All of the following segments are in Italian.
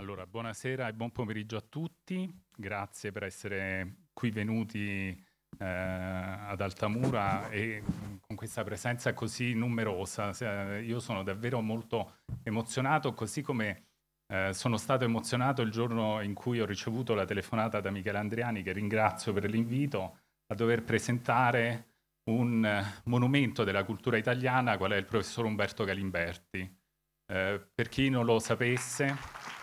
Allora, buonasera e buon pomeriggio a tutti. Grazie per essere qui venuti eh, ad Altamura e con questa presenza così numerosa. Eh, io sono davvero molto emozionato, così come eh, sono stato emozionato il giorno in cui ho ricevuto la telefonata da Michele Andriani, che ringrazio per l'invito, a dover presentare un eh, monumento della cultura italiana, qual è il professor Umberto Galimberti. Eh, per chi non lo sapesse...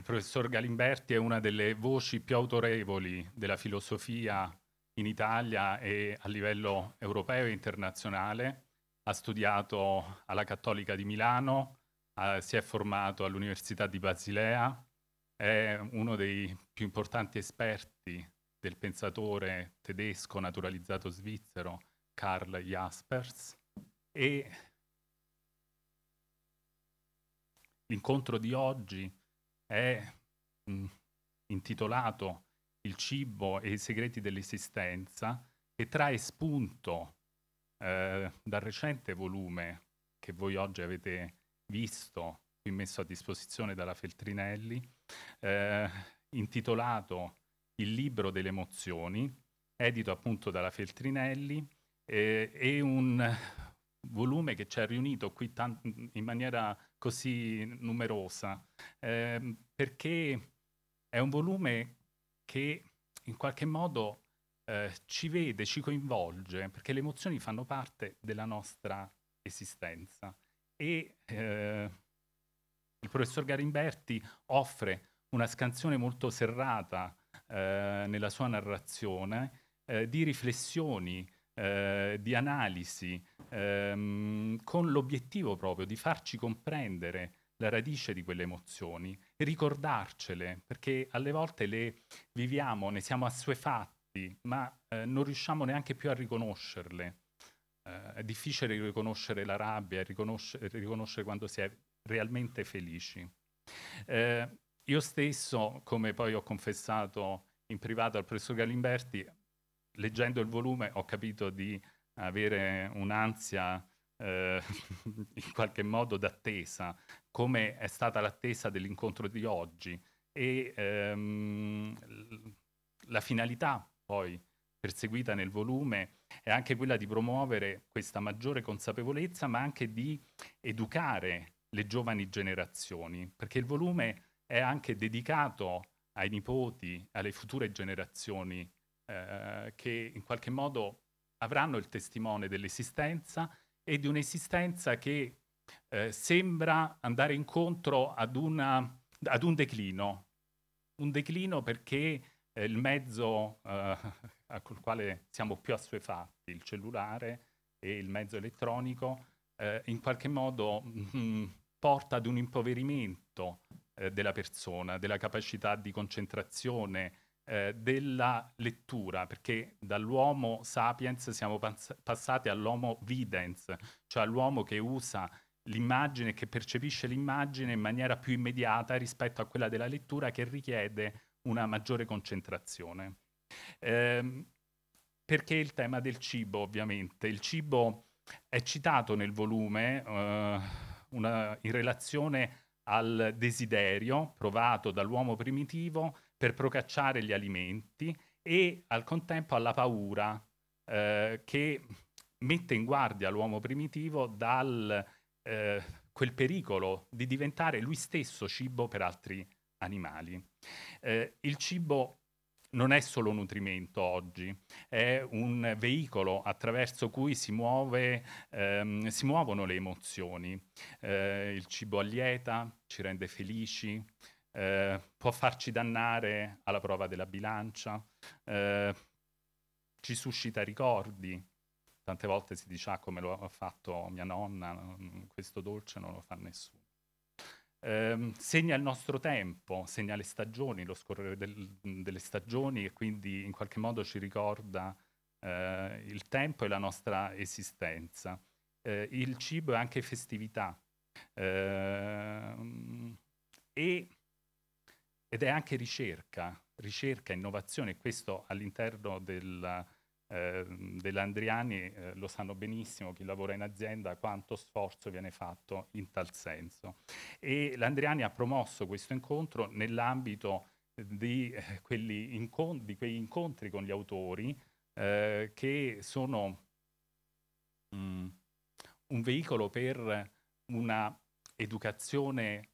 Il professor Galimberti è una delle voci più autorevoli della filosofia in Italia e a livello europeo e internazionale. Ha studiato alla Cattolica di Milano, eh, si è formato all'Università di Basilea, è uno dei più importanti esperti del pensatore tedesco naturalizzato svizzero Karl Jaspers e l'incontro di oggi è mh, mm, intitolato Il cibo e i segreti dell'esistenza, che trae spunto eh, dal recente volume che voi oggi avete visto qui messo a disposizione dalla Feltrinelli, eh, intitolato Il libro delle emozioni, edito appunto dalla Feltrinelli, eh, è un volume che ci ha riunito qui in maniera così numerosa, eh, perché è un volume che in qualche modo eh, ci vede, ci coinvolge, perché le emozioni fanno parte della nostra esistenza. E eh, il professor Garimberti offre una scansione molto serrata eh, nella sua narrazione eh, di riflessioni eh, di analisi, ehm, con l'obiettivo proprio di farci comprendere la radice di quelle emozioni, e ricordarcele, perché alle volte le viviamo, ne siamo assuefatti, ma eh, non riusciamo neanche più a riconoscerle. Eh, è difficile riconoscere la rabbia, riconosce, riconoscere quando si è realmente felici. Eh, io stesso, come poi ho confessato in privato al professor Galimberti, leggendo il volume ho capito di avere un'ansia eh, in qualche modo d'attesa, come è stata l'attesa dell'incontro di oggi e ehm, la finalità poi perseguita nel volume è anche quella di promuovere questa maggiore consapevolezza, ma anche di educare le giovani generazioni, perché il volume è anche dedicato ai nipoti, alle future generazioni eh, che in qualche modo avranno il testimone dell'esistenza e di un'esistenza che eh, sembra andare incontro ad, una, ad, un declino, un declino perché eh, il mezzo eh, col quale siamo più assuefatti, il cellulare e il mezzo elettronico, eh, in qualche modo mh, mm, porta ad un impoverimento della persona, della capacità di concentrazione, eh, della lettura, perché dall'uomo sapiens siamo pass- passati all'uomo videns, cioè all'uomo che usa l'immagine, che percepisce l'immagine in maniera più immediata rispetto a quella della lettura che richiede una maggiore concentrazione. Eh, perché il tema del cibo, ovviamente. Il cibo è citato nel volume eh, una, in relazione al desiderio provato dall'uomo primitivo per procacciare gli alimenti e al contempo alla paura eh, che mette in guardia l'uomo primitivo dal eh, quel pericolo di diventare lui stesso cibo per altri animali. Eh, il cibo non è solo nutrimento oggi, è un veicolo attraverso cui si, muove, ehm, si muovono le emozioni. Eh, il cibo allieta, ci rende felici, eh, può farci dannare alla prova della bilancia, eh, ci suscita ricordi. Tante volte si dice ah, come lo ha fatto mia nonna, mm, questo dolce non lo fa nessuno. Eh, segna il nostro tempo, segna le stagioni, lo scorrere del, mm, delle stagioni e quindi in qualche modo ci ricorda eh, il tempo e la nostra esistenza. Eh, il cibo è anche festività ehm, e ed è anche ricerca, ricerca, innovazione, questo all'interno del, eh, dell'Andriani eh, lo sanno benissimo chi lavora in azienda quanto sforzo viene fatto in tal senso. E l'Andriani ha promosso questo incontro nell'ambito di, eh, incont di quegli incontri con gli autori eh, che sono mh, mm, un veicolo per una educazione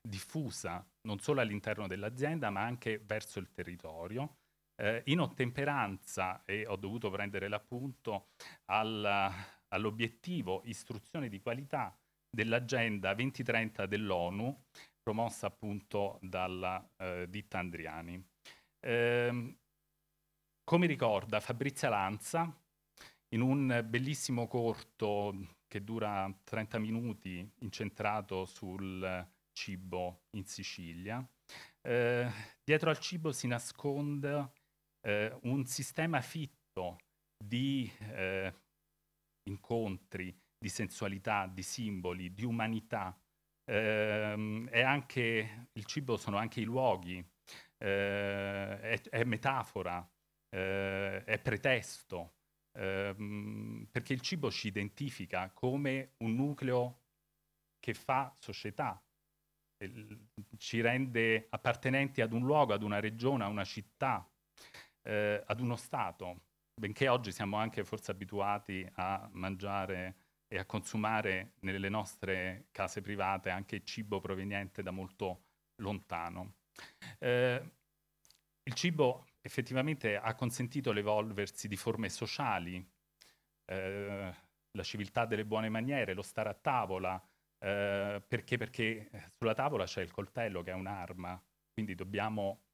diffusa non solo all'interno dell'azienda ma anche verso il territorio. Eh, in ottemperanza, e ho dovuto prendere l'appunto, al, all'obiettivo istruzione di qualità dell'agenda 2030 dell'ONU, promossa appunto dalla eh, ditta Andriani. Eh, come ricorda Fabrizia Lanza, in un bellissimo corto che dura 30 minuti incentrato sul cibo in Sicilia. Eh, dietro al cibo si nasconde eh, un sistema fitto di eh, incontri, di sensualità, di simboli, di umanità. e ehm, anche il cibo sono anche i luoghi, eh, è, è, metafora, eh, è pretesto, ehm, perché il cibo ci identifica come un nucleo che fa società, ci rende appartenenti ad un luogo, ad una regione, a una città, eh, ad uno Stato, benché oggi siamo anche forse abituati a mangiare e a consumare nelle nostre case private anche cibo proveniente da molto lontano. Eh, il cibo effettivamente ha consentito l'evolversi di forme sociali, eh, la civiltà delle buone maniere, lo stare a tavola, eh, perché? Perché eh, sulla tavola c'è il coltello che è un'arma, quindi dobbiamo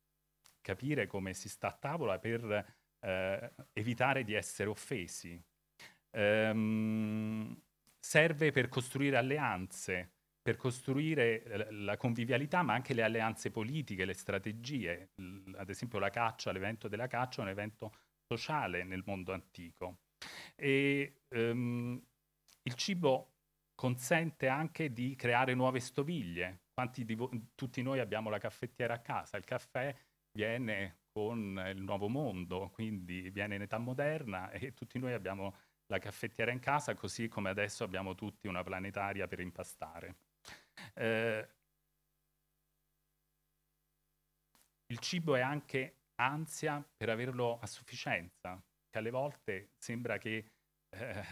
capire come si sta a tavola per eh, evitare di essere offesi. Ehm, serve per costruire alleanze, per costruire eh, la convivialità, ma anche le alleanze politiche, le strategie. ad esempio la caccia, l'evento della caccia è un evento sociale nel mondo antico. E, um, il cibo consente anche di creare nuove stoviglie. Vo- tutti noi abbiamo la caffettiera a casa, il caffè viene con il nuovo mondo, quindi viene in età moderna e tutti noi abbiamo la caffettiera in casa, così come adesso abbiamo tutti una planetaria per impastare. Eh, il cibo è anche ansia per averlo a sufficienza, che alle volte sembra che eh,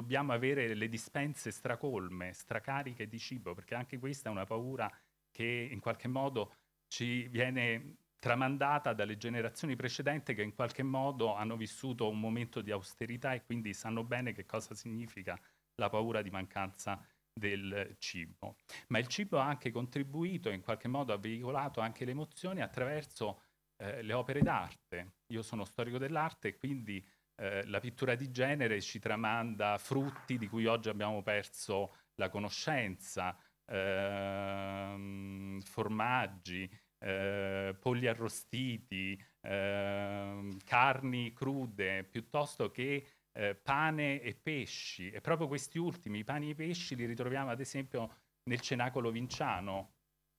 dobbiamo avere le dispense stracolme, stracariche di cibo, perché anche questa è una paura che in qualche modo ci viene tramandata dalle generazioni precedenti che in qualche modo hanno vissuto un momento di austerità e quindi sanno bene che cosa significa la paura di mancanza del cibo. Ma il cibo ha anche contribuito, in qualche modo ha veicolato anche le emozioni attraverso eh, le opere d'arte. Io sono storico dell'arte e quindi eh, la pittura di genere ci tramanda frutti di cui oggi abbiamo perso la conoscenza, ehm, formaggi, eh, polli arrostiti, ehm, carni crude, piuttosto che eh, pane e pesci. E proprio questi ultimi, i pani e i pesci, li ritroviamo ad esempio nel Cenacolo Vinciano,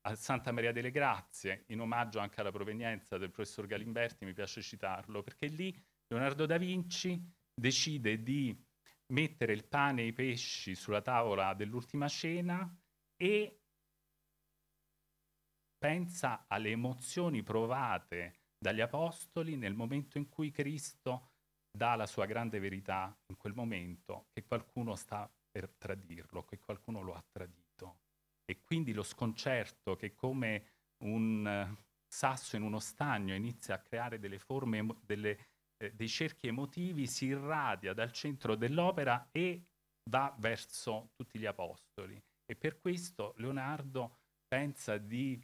a Santa Maria delle Grazie, in omaggio anche alla provenienza del professor Galimberti, mi piace citarlo, perché lì Leonardo da Vinci decide di mettere il pane e i pesci sulla tavola dell'ultima cena e pensa alle emozioni provate dagli apostoli nel momento in cui Cristo dà la sua grande verità, in quel momento che qualcuno sta per tradirlo, che qualcuno lo ha tradito. E quindi lo sconcerto che come un sasso in uno stagno inizia a creare delle forme, delle eh, dei cerchi emotivi si irradia dal centro dell'opera e va verso tutti gli apostoli. E per questo Leonardo pensa di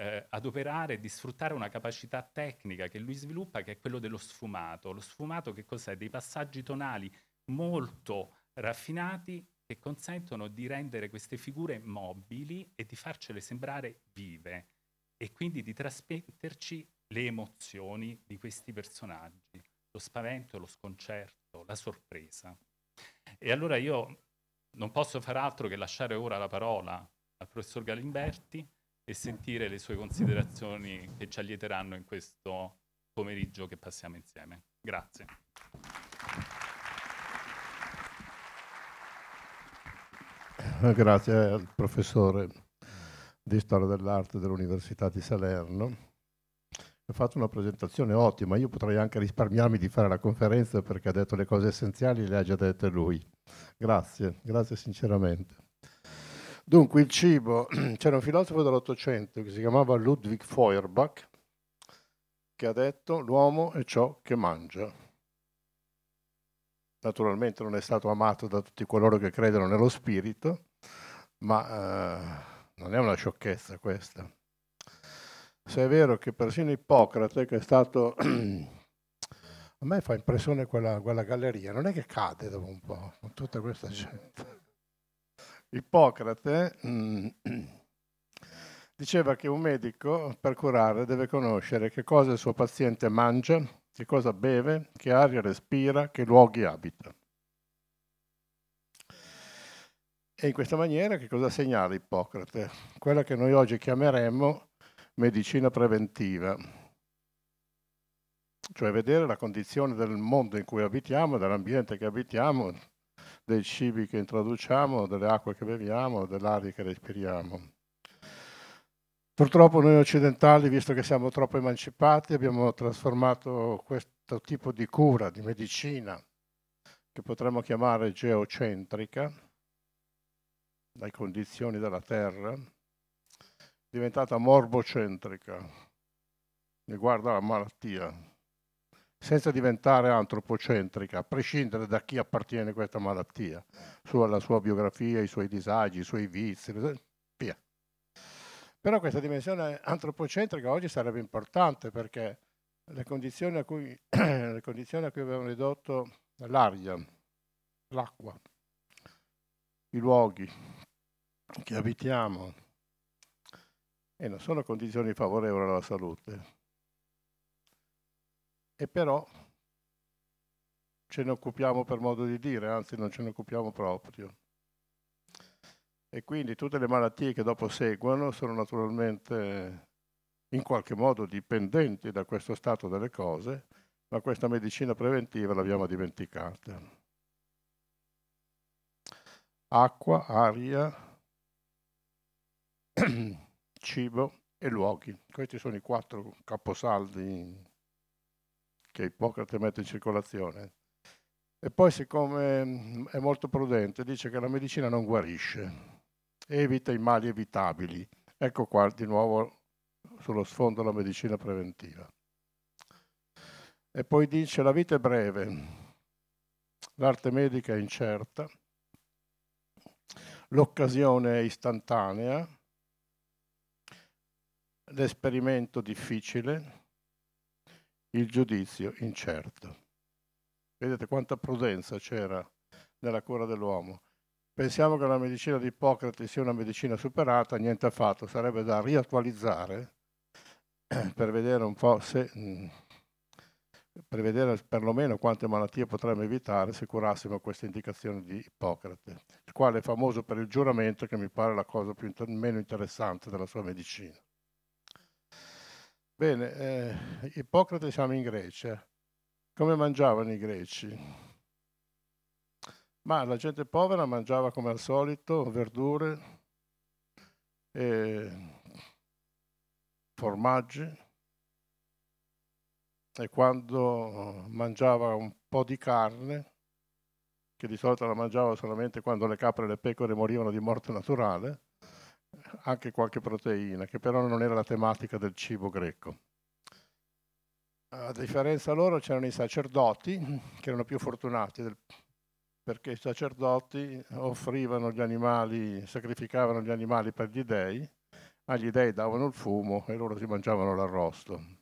eh, adoperare di sfruttare una capacità tecnica che lui sviluppa, che è quello dello sfumato. Lo sfumato che cos'è? Dei passaggi tonali molto raffinati che consentono di rendere queste figure mobili e di farcele sembrare vive e quindi di trasmetterci le emozioni di questi personaggi lo spavento, lo sconcerto, la sorpresa. E allora io non posso far altro che lasciare ora la parola al professor Galimberti e sentire le sue considerazioni che ci allieteranno in questo pomeriggio che passiamo insieme. Grazie. Eh, grazie al professore di storia dell'arte dell'Università di Salerno ha fatto una presentazione ottima, io potrei anche risparmiarmi di fare la conferenza perché ha detto le cose essenziali, e le ha già dette lui. Grazie, grazie sinceramente. Dunque, il cibo, c'era un filosofo dell'Ottocento che si chiamava Ludwig Feuerbach che ha detto l'uomo è ciò che mangia. Naturalmente non è stato amato da tutti coloro che credono nello spirito, ma eh, non è una sciocchezza questa se è vero che persino Ippocrate, che è stato... a me fa impressione quella, quella, galleria, non è che cade dopo un po', con tutta questa mm. gente. Ippocrate mm, diceva che un medico per curare deve conoscere che cosa il suo paziente mangia, che cosa beve, che aria respira, che luoghi abita. E in questa maniera che cosa segnala Ippocrate? Quella che noi oggi chiameremmo medicina preventiva, cioè vedere la condizione del mondo in cui abitiamo, dell'ambiente che abitiamo, dei cibi che introduciamo, delle acque che beviamo, dell'aria che respiriamo. Purtroppo noi occidentali, visto che siamo troppo emancipati, abbiamo trasformato questo tipo di cura, di medicina, che potremmo chiamare geocentrica, dalle condizioni della Terra, diventata morbocentrica riguardo alla malattia, senza diventare antropocentrica, a prescindere da chi appartiene questa malattia, sulla sua biografia, i suoi disagi, i suoi vizi, eh, via. Però questa dimensione antropocentrica oggi sarebbe importante perché le condizioni a cui, condizioni a cui avevano ridotto l'aria, l'acqua, i luoghi che abitiamo, e non sono condizioni favorevoli alla salute. E però ce ne occupiamo per modo di dire, anzi non ce ne occupiamo proprio. E quindi tutte le malattie che dopo seguono sono naturalmente in qualche modo dipendenti da questo stato delle cose, ma questa medicina preventiva l'abbiamo dimenticata. Acqua, aria, cibo e luoghi. Questi sono i quattro caposaldi che Ippocrate mette in circolazione. E poi, siccome mm, è molto prudente, dice che la medicina non guarisce, evita i mali evitabili. Ecco qua di nuovo sullo sfondo la medicina preventiva. E poi dice la vita è breve, l'arte medica è incerta, l'occasione è istantanea, l'esperimento difficile, il giudizio incerto. Vedete quanta prudenza c'era nella cura dell'uomo. Pensiamo che la medicina di Ippocrate sia una medicina superata, niente affatto, sarebbe da riattualizzare per vedere un po' se, mm, per vedere perlomeno quante malattie potremmo evitare se curassimo questa indicazione di Ippocrate, il quale è famoso per il giuramento che mi pare la cosa più, meno interessante della sua medicina. Bene, eh, Ippocrate siamo in Grecia. Come mangiavano i greci? Ma la gente povera mangiava come al solito verdure, e formaggi e quando mangiava un po' di carne, che di solito la mangiava solamente quando le capre e le pecore morivano di morte naturale, anche qualche proteina, che però non era la tematica del cibo greco. A differenza loro c'erano i sacerdoti, che erano più fortunati, del, perché i sacerdoti offrivano gli animali, sacrificavano gli animali per gli dèi, ma gli dèi davano il fumo e loro si mangiavano l'arrosto.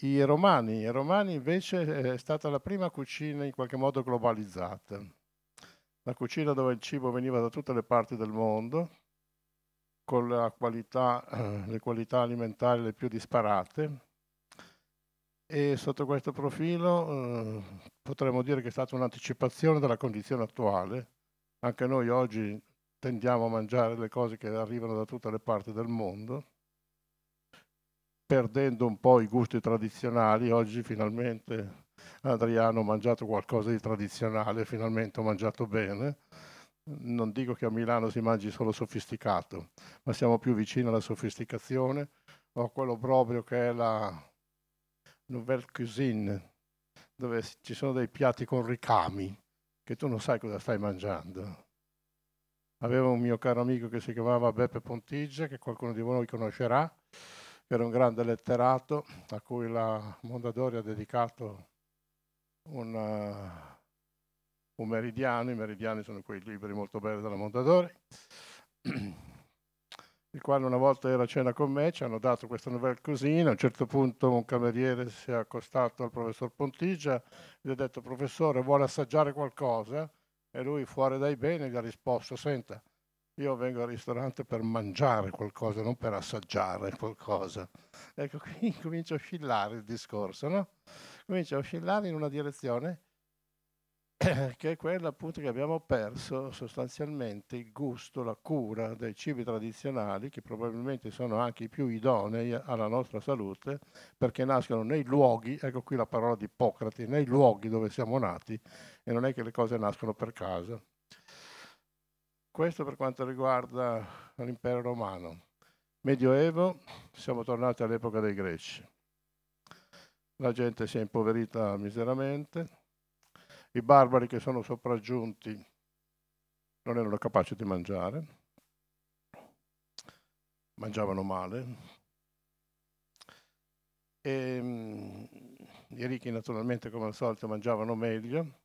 I romani, I romani invece eh, è stata la prima cucina in qualche modo globalizzata la cucina dove il cibo veniva da tutte le parti del mondo, con qualità, eh, le qualità alimentari le più disparate. E sotto questo profilo eh, potremmo dire che è stata un'anticipazione della condizione attuale. Anche noi oggi tendiamo a mangiare le cose che arrivano da tutte le parti del mondo, perdendo un po' i gusti tradizionali. Oggi finalmente Adriano ho mangiato qualcosa di tradizionale, finalmente ho mangiato bene. Non dico che a Milano si mangi solo sofisticato, ma siamo più vicini alla sofisticazione o a quello proprio che è la nouvelle cuisine, dove ci sono dei piatti con ricami che tu non sai cosa stai mangiando. Avevo un mio caro amico che si chiamava Beppe Pontigia, che qualcuno di voi conoscerà, che era un grande letterato a cui la Mondadori ha dedicato una, eh, un meridiano, i meridiani sono quei libri molto belli della Mondadori, il quale una volta era a cena con me, ci hanno dato questa novella cosina, a un certo punto un cameriere si è accostato al professor Pontigia, gli ha detto professore vuole assaggiare qualcosa? E lui fuori dai beni gli ha risposto, senta, io vengo al ristorante per mangiare qualcosa, non per assaggiare qualcosa. Ecco, qui comincia a oscillare il discorso, no? comincia a oscillare in una direzione che è quella appunto che abbiamo perso sostanzialmente il gusto, la cura dei cibi tradizionali che probabilmente sono anche i più idonei alla nostra salute perché nascono nei luoghi, ecco qui la parola di Ippocrate, nei luoghi dove siamo nati e non è che le cose nascono per caso. Questo per quanto riguarda l'impero romano. Medioevo, siamo tornati all'epoca dei greci la gente si è impoverita miseramente, i barbari che sono sopraggiunti non erano capaci di mangiare, mangiavano male, e, mm, i ricchi naturalmente come al solito mangiavano meglio,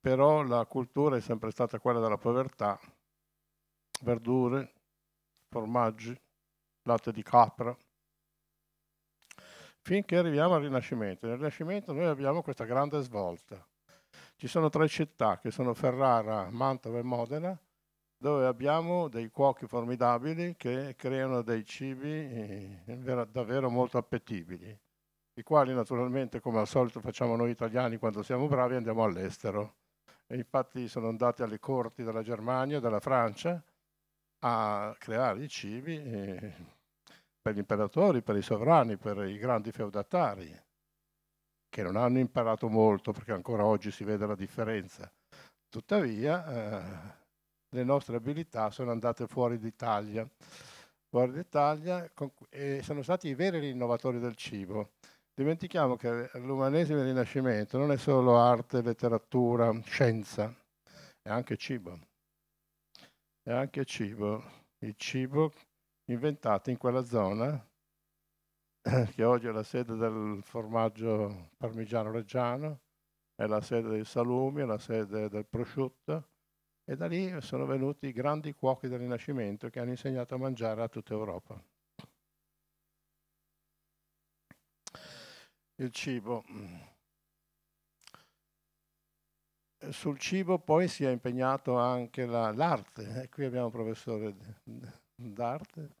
però la cultura è sempre stata quella della povertà, verdure, formaggi, latte di capra, finché arriviamo al Rinascimento. Nel Rinascimento noi abbiamo questa grande svolta. Ci sono tre città che sono Ferrara, Mantova e Modena, dove abbiamo dei cuochi formidabili che creano dei cibi eh, davvero molto appetibili, i quali naturalmente come al solito facciamo noi italiani quando siamo bravi andiamo all'estero. E infatti sono andati alle corti della Germania della Francia a creare i cibi eh, per gli imperatori, per i sovrani, per i grandi feudatari, che non hanno imparato molto perché ancora oggi si vede la differenza. Tuttavia eh, le nostre abilità sono andate fuori d'Italia, fuori d'Italia e sono stati i veri innovatori del cibo. Dimentichiamo che l'umanesimo e il Rinascimento non è solo arte, letteratura, scienza, è anche cibo. È anche cibo. Il cibo inventata in quella zona che oggi è la sede del formaggio parmigiano reggiano, è la sede dei salumi, è la sede del prosciutto e da lì sono venuti i grandi cuochi del Rinascimento che hanno insegnato a mangiare a tutta Europa. Il cibo. Sul cibo poi si è impegnato anche l'arte, e eh, qui abbiamo un professore d'arte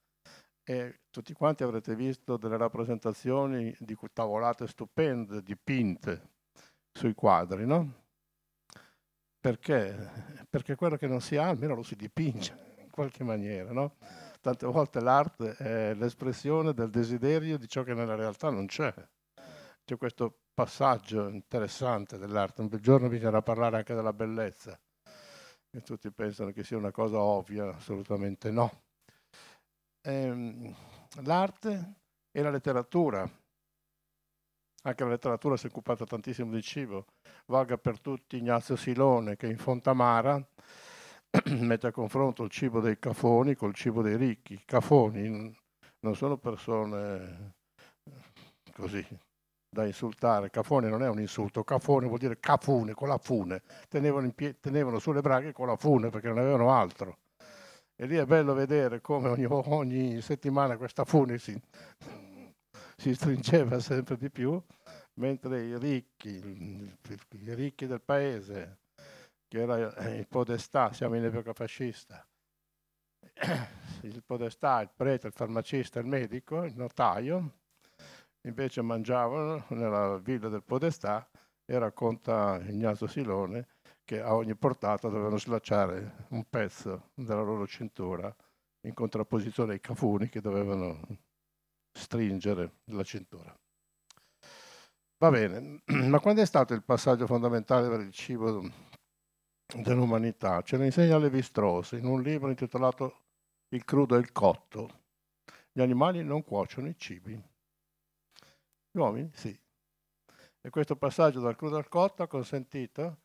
e tutti quanti avrete visto delle rappresentazioni di tavolate stupende, dipinte sui quadri, no? Perché? Perché quello che non si ha almeno lo si dipinge in qualche maniera, no? Tante volte l'arte è l'espressione del desiderio di ciò che nella realtà non c'è. C'è questo passaggio interessante dell'arte. Un bel giorno bisognerà parlare anche della bellezza. E tutti pensano che sia una cosa ovvia, assolutamente no. Ehm, l'arte e la letteratura. Anche la letteratura si è occupata tantissimo di cibo. Valga per tutti Ignazio Silone che in Fontamara mette a confronto il cibo dei cafoni col cibo dei ricchi. I cafoni non sono persone eh, così da insultare. Cafone non è un insulto, cafone vuol dire cafune, con la fune. Tenevano, pie- tenevano sulle braghe con la fune perché non avevano altro. E lì è bello vedere come ogni, ogni settimana questa fune si, si, stringeva sempre di più, mentre i ricchi, i ricchi del paese, che era eh, il podestà, siamo in epoca fascista, il podestà, il prete, il farmacista, il medico, il notaio, invece mangiavano nella villa del podestà, e racconta Ignazio Silone, che a ogni portata dovevano slacciare un pezzo della loro cintura in contrapposizione ai cafuni che dovevano stringere la cintura. Va bene, ma quando è stato il passaggio fondamentale per il cibo dell'umanità? Ce lo insegna Levi Strauss in un libro intitolato Il crudo e il cotto. Gli animali non cuociono i cibi. Gli uomini sì. E questo passaggio dal crudo al cotto ha consentito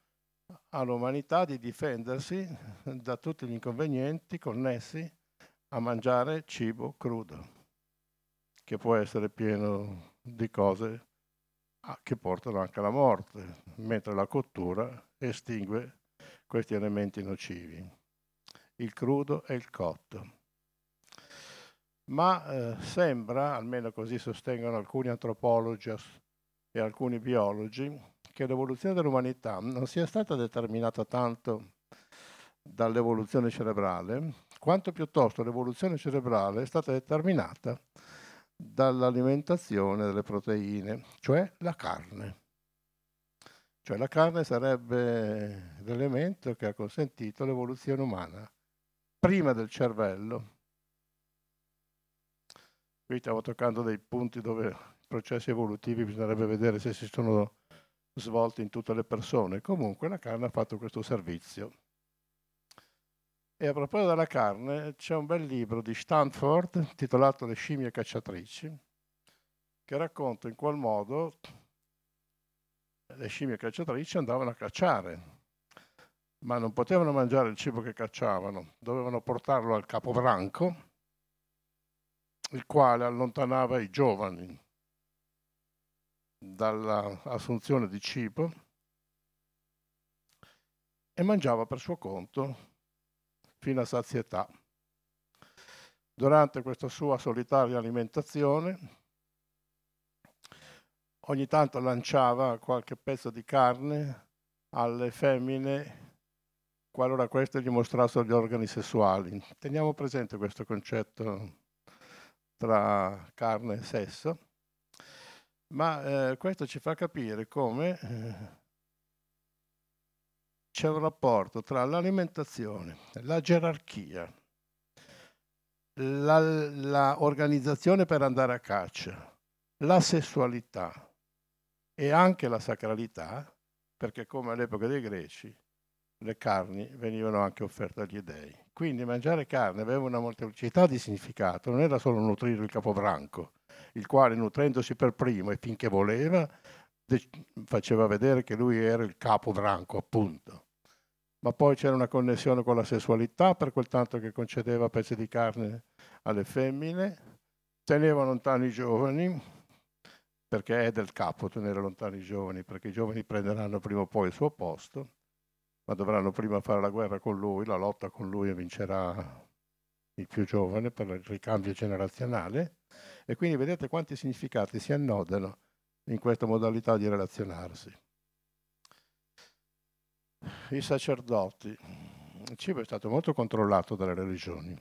all'umanità di difendersi da tutti gli inconvenienti connessi a mangiare cibo crudo, che può essere pieno di cose ah, che portano anche alla morte, mentre la cottura estingue questi elementi nocivi. Il crudo e il cotto. Ma eh, sembra, almeno così sostengono alcuni antropologi e alcuni biologi, che l'evoluzione dell'umanità non sia stata determinata tanto dall'evoluzione cerebrale, quanto piuttosto l'evoluzione cerebrale è stata determinata dall'alimentazione delle proteine, cioè la carne. Cioè la carne sarebbe l'elemento che ha consentito l'evoluzione umana, prima del cervello. Qui stiamo toccando dei punti dove i processi evolutivi bisognerebbe vedere se si sono svolti in tutte le persone. Comunque la carne ha fatto questo servizio. E a proposito della carne, c'è un bel libro di Stanford intitolato Le scimmie cacciatrici, che racconta in qual modo le scimmie cacciatrici andavano a cacciare, ma non potevano mangiare il cibo che cacciavano, dovevano portarlo al capobranco, il quale allontanava i giovani dall'assunzione di cibo e mangiava per suo conto fino a sazietà. Durante questa sua solitaria alimentazione ogni tanto lanciava qualche pezzo di carne alle femmine qualora queste gli mostrassero gli organi sessuali. Teniamo presente questo concetto tra carne e sesso ma eh, questo ci fa capire come eh, c'è un rapporto tra l'alimentazione, la gerarchia, l'organizzazione per andare a caccia, la sessualità e anche la sacralità, perché come all'epoca dei greci le carni venivano anche offerte agli dei. Quindi mangiare carne aveva una molteplicità di significato, non era solo nutrire il capobranco, il quale nutrendosi per primo e finché voleva, faceva vedere che lui era il capo branco, appunto. Ma poi c'era una connessione con la sessualità, per quel tanto che concedeva pezzi di carne alle femmine, teneva lontani i giovani, perché è del capo tenere lontani i giovani, perché i giovani prenderanno prima o poi il suo posto, ma dovranno prima fare la guerra con lui, la lotta con lui vincerà il più giovane per il ricambio generazionale. E quindi vedete quanti significati si annodano in questa modalità di relazionarsi. I sacerdoti. Il cibo è stato molto controllato dalle religioni.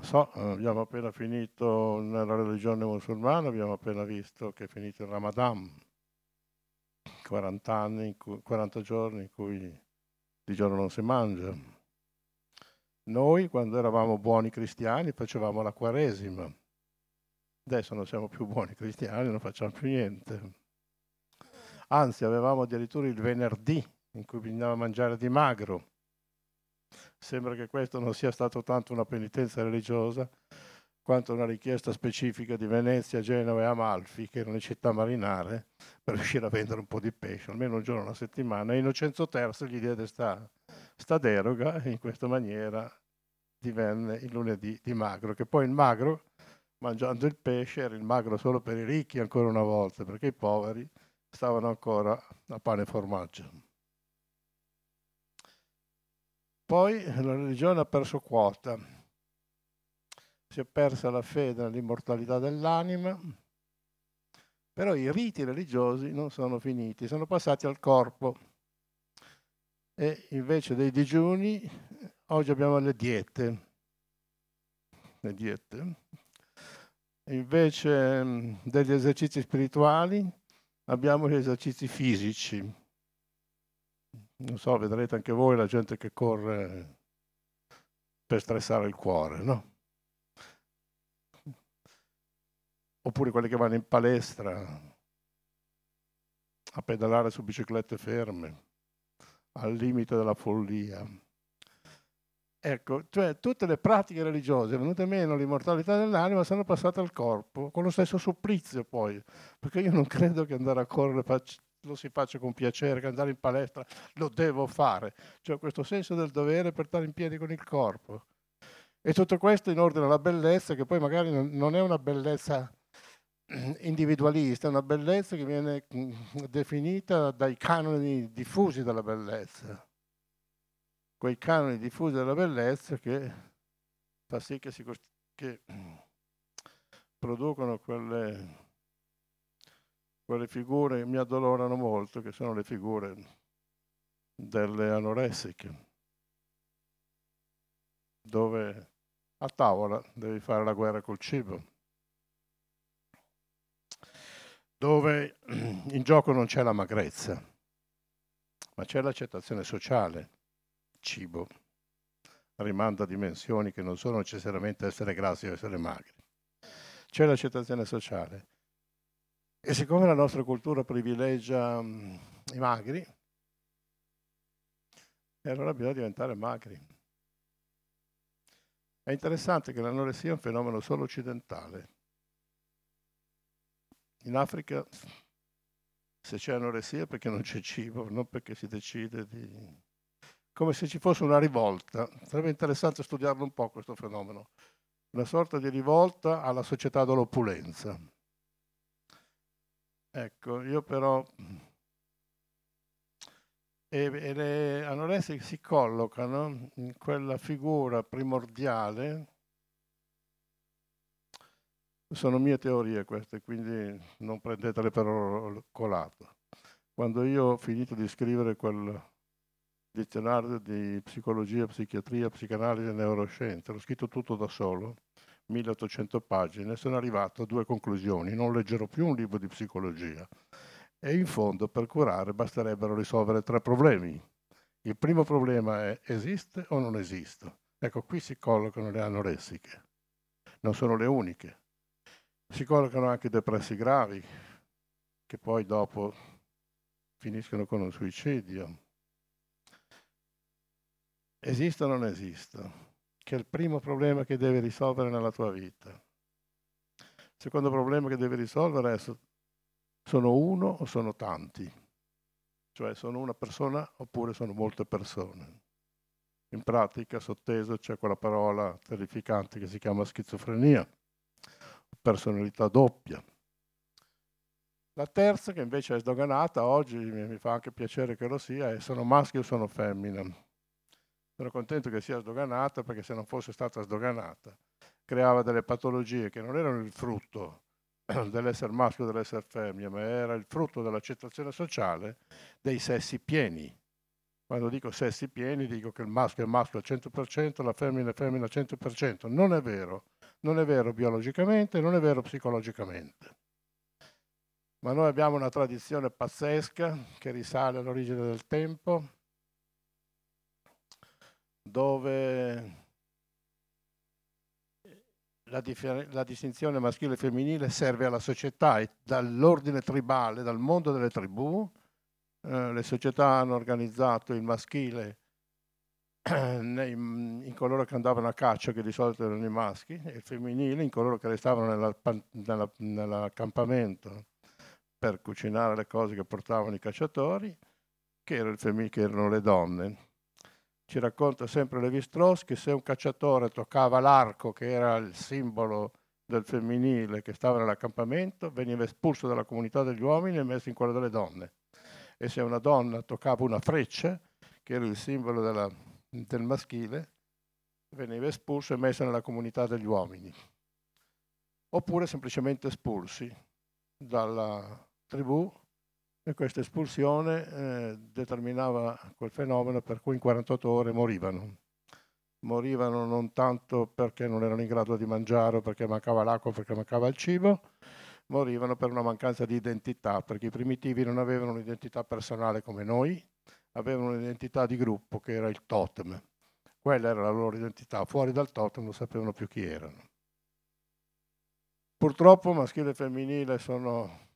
So, eh, abbiamo appena finito nella religione musulmana, abbiamo appena visto che è finito il Ramadan, 40, anni, 40 giorni in cui di giorno non si mangia noi, quando eravamo buoni cristiani, facevamo la Quaresima. Adesso non siamo più buoni cristiani, non facciamo più niente. Anzi, avevamo addirittura il venerdì in cui bisognava mangiare di magro. Sembra che questo non sia stato tanto una penitenza religiosa quanto una richiesta specifica di Venezia, Genova e Amalfi, che erano le città marinare, per riuscire a vendere un po' di pesce, almeno un giorno alla settimana. E Innocenzo III gli diede questa sta deroga e in questa maniera divenne il lunedì di magro, che poi il magro, mangiando il pesce, era il magro solo per i ricchi ancora una volta, perché i poveri stavano ancora a pane e formaggio. Poi la religione ha perso quota, si è persa la fede nell'immortalità dell'anima, però i riti religiosi non sono finiti, sono passati al corpo e invece dei digiuni oggi abbiamo le diete. Le diete. Invece mm, degli esercizi spirituali abbiamo gli esercizi fisici. Non so, vedrete anche voi la gente che corre per stressare il cuore, no? Oppure quelli che vanno in palestra a pedalare su biciclette ferme al limite della follia. Ecco, cioè tutte le pratiche religiose, venute meno l'immortalità dell'anima, sono passate al corpo, con lo stesso supplizio poi, perché io non credo che andare a correre lo si faccia con piacere, che andare in palestra lo devo fare, cioè questo senso del dovere per stare in piedi con il corpo. E tutto questo in ordine alla bellezza, che poi magari non è una bellezza individualista, una bellezza che viene mm, definita dai canoni diffusi della bellezza, quei canoni diffusi della bellezza che fa sì che, si che mm, producono quelle, quelle figure che mi addolorano molto, che sono le figure delle anoressiche, dove a tavola devi fare la guerra col cibo dove in gioco non c'è la magrezza, ma c'è l'accettazione sociale. Cibo rimanda a dimensioni che non sono necessariamente essere grassi o essere magri. C'è l'accettazione sociale. E siccome la nostra cultura privilegia mm, i magri, eh, allora bisogna diventare magri. È interessante che l'anoressia è un fenomeno solo occidentale in Africa se c'è anoressia è perché non c'è cibo, non perché si decide di... come se ci fosse una rivolta. Sarebbe interessante studiarlo un po' questo fenomeno. Una sorta di rivolta alla società dell'opulenza. Ecco, io però... E, e le anoressiche si collocano in quella figura primordiale sono mie teorie queste, quindi non prendetele per colato. Quando io ho finito di scrivere quel dizionario di psicologia, psichiatria, psicanalisi e neuroscienze, l'ho scritto tutto da solo, 1800 pagine, sono arrivato a due conclusioni, non leggerò più un libro di psicologia e in fondo per curare basterebbero risolvere tre problemi. Il primo problema è esiste o non esiste? Ecco, qui si collocano le anoressiche, non sono le uniche. Si collocano anche depressi gravi, che poi dopo finiscono con un suicidio. Esiste o non esiste? Che è il primo problema che devi risolvere nella tua vita. Il secondo problema che devi risolvere è sono uno o sono tanti? Cioè sono una persona oppure sono molte persone? In pratica, sotteso c'è quella parola terrificante che si chiama schizofrenia, personalità doppia. La terza, che invece è sdoganata, oggi mi fa anche piacere che lo sia, è sono maschio o sono femmina. Sono contento che sia sdoganata perché se non fosse stata sdoganata creava delle patologie che non erano il frutto dell'essere maschio o dell'essere femmina, ma era il frutto dell'accettazione sociale dei sessi pieni. Quando dico sessi pieni dico che il maschio è maschio al 100%, la femmina è femmina al 100%. Non è vero non è vero biologicamente, non è vero psicologicamente. Ma noi abbiamo una tradizione pazzesca che risale all'origine del tempo, dove la, la, distinzione maschile e femminile serve alla società e dall'ordine tribale, dal mondo delle tribù, eh, le società hanno organizzato il maschile Mm, in coloro che andavano a caccia, che di solito erano i maschi, e il femminile in coloro che restavano nell'accampamento per cucinare le cose che portavano i cacciatori, che, erano le donne. Ci racconta sempre Levi Strauss che se un cacciatore toccava l'arco, che era il simbolo del femminile che stava nell'accampamento, veniva espulso dalla comunità degli uomini e messo in quella delle donne. E se una donna toccava una freccia, che era il simbolo della del maschile veniva espulso e messo nella comunità degli uomini, oppure semplicemente espulsi dalla tribù e questa espulsione eh, determinava quel fenomeno per cui in 48 ore morivano. Morivano non tanto perché non erano in grado di mangiare o perché mancava l'acqua o perché mancava il cibo, morivano per una mancanza di identità, perché i primitivi non avevano un'identità personale come noi, avevano un'identità di gruppo che era il totem. Quella era la loro identità, fuori dal totem non sapevano più chi erano. Purtroppo maschile e femminile sono,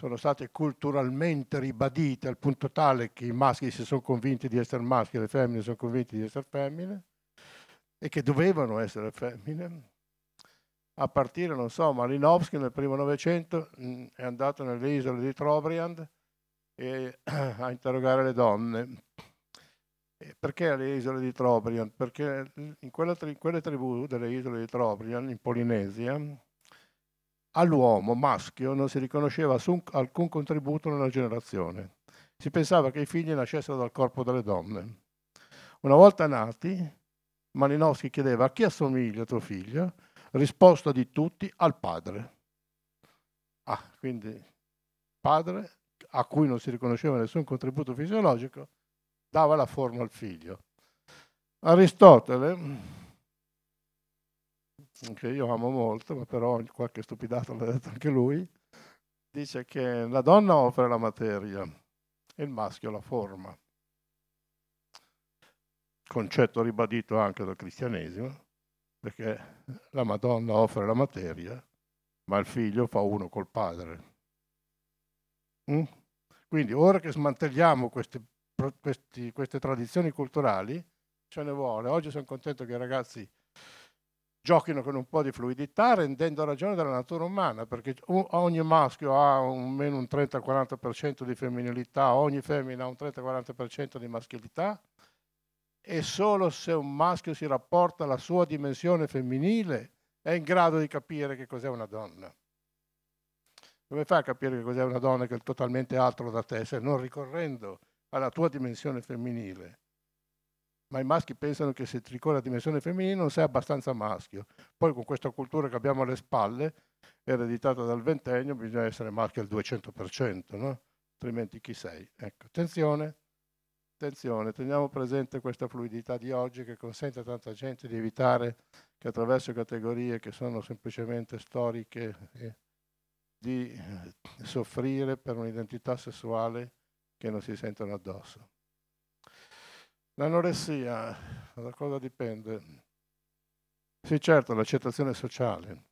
sono state culturalmente ribadite al punto tale che i maschi si sono convinti di essere maschi e le femmine sono convinti di essere femmine e che dovevano essere femmine. A partire, non so, Malinowski nel primo Novecento mm, è andato nelle isole di Trobriand e a interrogare le donne. Perché alle isole di Trobriand? Perché in, quella, in quelle tribù delle isole di Trobriand, in Polinesia, all'uomo maschio non si riconosceva alcun contributo nella generazione. Si pensava che i figli nascessero dal corpo delle donne. Una volta nati, Malinowski chiedeva a chi assomiglia tuo figlio, risposta di tutti al padre. Ah, quindi padre a cui non si riconosceva nessun contributo fisiologico, dava la forma al figlio. Aristotele, che io amo molto, ma però qualche stupidato l'ha detto anche lui, dice che la donna offre la materia e il maschio la forma. Concetto ribadito anche dal cristianesimo, perché la Madonna offre la materia, ma il figlio fa uno col padre. Mm? Quindi ora che smantelliamo queste, questi, queste tradizioni culturali, ce ne vuole. Oggi sono contento che i ragazzi giochino con un po' di fluidità rendendo ragione della natura umana, perché ogni maschio ha un meno un 30-40% di femminilità, ogni femmina ha un 30-40% di maschilità e solo se un maschio si rapporta alla sua dimensione femminile è in grado di capire che cos'è una donna. Come fai a capire che cos'è una donna che è totalmente altro da te se non ricorrendo alla tua dimensione femminile? Ma i maschi pensano che se ti ricorre alla dimensione femminile non sei abbastanza maschio. Poi con questa cultura che abbiamo alle spalle, ereditata dal ventennio, bisogna essere maschio al 200%, no? altrimenti chi sei? Ecco, attenzione, attenzione, teniamo presente questa fluidità di oggi che consente a tanta gente di evitare che attraverso categorie che sono semplicemente storiche... Eh, di eh, soffrire per un'identità sessuale che non si sentono addosso. L'anoressia, da cosa dipende? Sì, certo, l'accettazione sociale,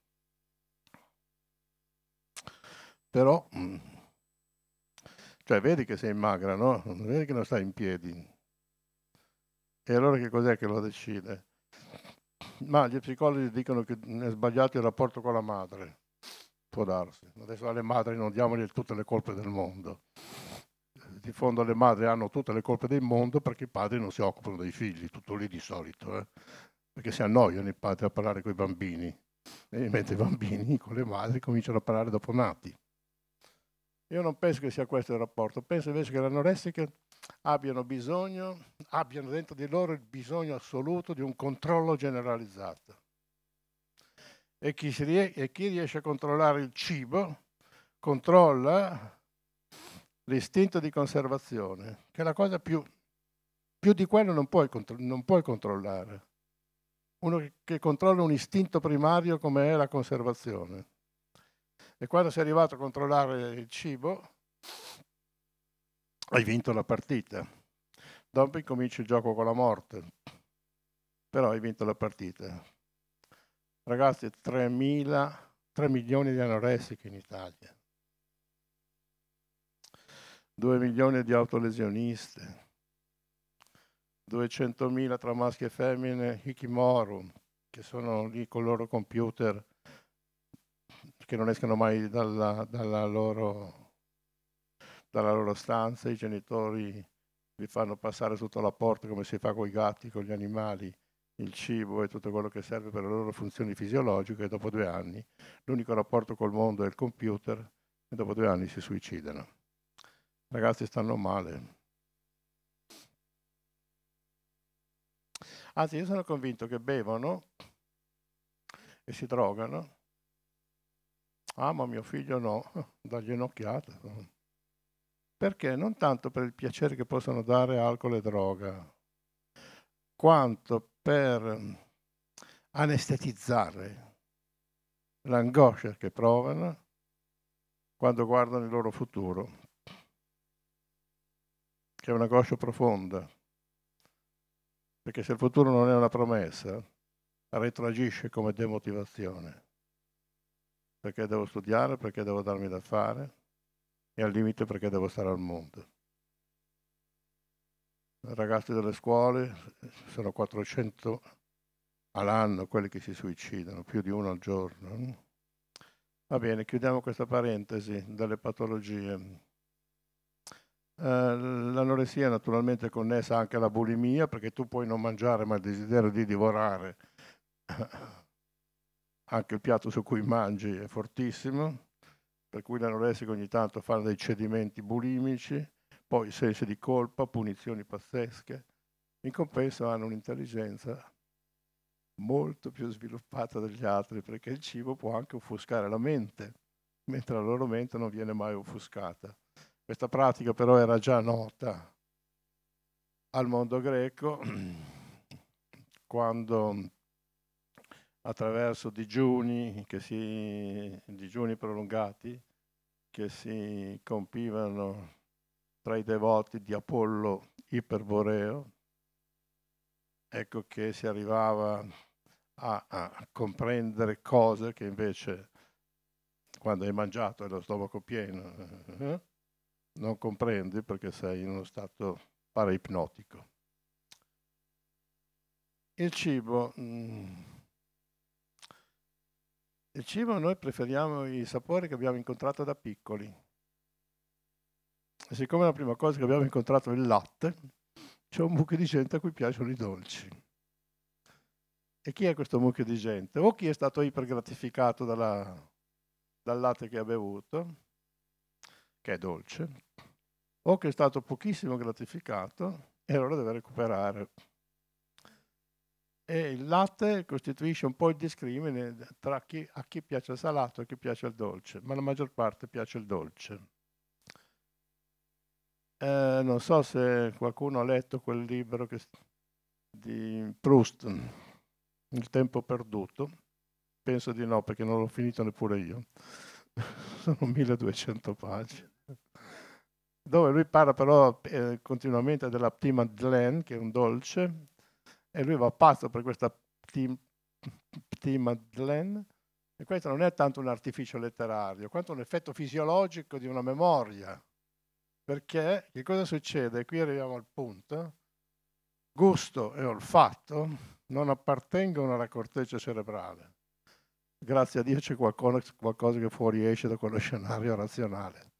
però, mm, cioè, vedi che sei magra, no? Vedi che non stai in piedi. E allora che cos'è che lo decide? Ma gli psicologi dicono che è sbagliato il rapporto con la madre può darsi. Adesso alle madri non diamogli tutte le colpe del mondo. Di fondo le madri hanno tutte le colpe del mondo perché i padri non si occupano dei figli, tutto lì di solito, eh? perché si annoiano i padri a parlare con i bambini, e mentre i bambini con le madri cominciano a parlare dopo nati. Io non penso che sia questo il rapporto, penso invece che le anoressiche abbiano bisogno, abbiano dentro di loro il bisogno assoluto di un controllo generalizzato e chi, e chi riesce a controllare il cibo controlla l'istinto di conservazione, che è la cosa più... più di quello non puoi, non puoi controllare. Uno che, che controlla un istinto primario come è la conservazione. E quando sei arrivato a controllare il cibo, hai vinto la partita. Dopo incomincia il gioco con la morte, però hai vinto la partita. Ragazzi, 3, 3 milioni di anoressiche in Italia, 2 milioni di autolesioniste, 200.000 tra maschi e femmine Hikimoru, che sono lì con il loro computer, che non escono mai dalla, dalla, loro, dalla loro stanza, i genitori li fanno passare sotto la porta come si fa con i gatti, con gli animali, il cibo e tutto quello che serve per le loro funzioni fisiologiche, e dopo due anni l'unico rapporto col mondo è il computer e dopo due anni si suicidano. Ragazzi stanno male. Anzi, io sono convinto che bevono e si drogano. Ah, ma mio figlio no, dagli un'occhiata. Perché? Non tanto per il piacere che possono dare alcol e droga, quanto per anestetizzare l'angoscia che provano quando guardano il loro futuro. che è un'angoscia profonda, perché se il futuro non è una promessa, retroagisce come demotivazione. Perché devo studiare, perché devo darmi da fare e al limite perché devo stare al mondo ragazzi delle scuole, sono 400 all'anno quelli che si suicidano, più di uno al giorno. Va bene, chiudiamo questa parentesi delle patologie. Eh, l'anoressia è naturalmente connessa anche alla bulimia, perché tu puoi non mangiare, ma il desiderio di divorare anche il piatto su cui mangi è fortissimo, per cui l'anoressia ogni tanto fa dei cedimenti bulimici poi sensi di colpa, punizioni pazzesche, in compenso hanno un'intelligenza molto più sviluppata degli altri perché il cibo può anche offuscare la mente, mentre la loro mente non viene mai offuscata. Questa pratica però era già nota al mondo greco quando attraverso digiuni, si, digiuni prolungati che si compivano tra i devoti di Apollo Iperboreo, ecco che si arrivava a, a comprendere cose che invece quando hai mangiato e lo stomaco pieno eh, non comprendi perché sei in uno stato paraipnotico. Il cibo... Mh, mm, il cibo noi preferiamo i sapori che abbiamo incontrato da piccoli e siccome la prima cosa che abbiamo incontrato è il latte, c'è un mucchio di gente a cui piacciono i dolci. E chi è questo mucchio di gente? O chi è stato ipergratificato dalla, dal latte che ha bevuto, che è dolce, o che è stato pochissimo gratificato e allora deve recuperare. E il latte costituisce un po' il discrimine tra chi, a chi piace il salato e a chi piace il dolce, ma la maggior parte piace il dolce. Eh, non so se qualcuno ha letto quel libro che, di Proust, Il tempo perduto. Penso di no, perché non l'ho finito neppure io. Sono 1200 pagine. Dove lui parla però eh, continuamente della prima Glen, che è un dolce, e lui va pazzo per questa prima Glen. E questo non è tanto un artificio letterario, quanto un effetto fisiologico di una memoria perché che cosa succede? Qui arriviamo al punto. Gusto e olfatto non appartengono alla corteccia cerebrale. Grazie a Dio c'è qualcosa, qualcosa che fuoriesce da quello scenario razionale.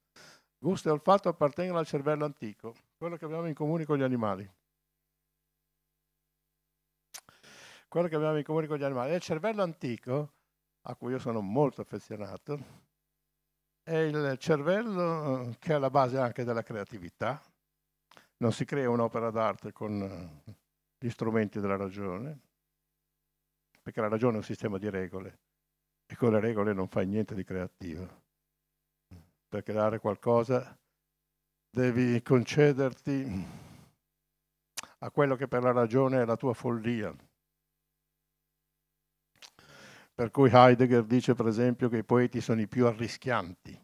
Gusto e olfatto appartengono al cervello antico, quello che abbiamo in comune con gli animali. Quello che abbiamo in comune con gli animali. E il cervello antico, a cui io sono molto affezionato, è il cervello eh, che è alla base anche della creatività. Non si crea un'opera d'arte con eh, gli strumenti della ragione, perché la ragione è un sistema di regole e con le regole non fai niente di creativo. Per creare qualcosa devi concederti a quello che per la ragione è la tua follia. Per cui Heidegger dice per esempio che i poeti sono i più arrischianti,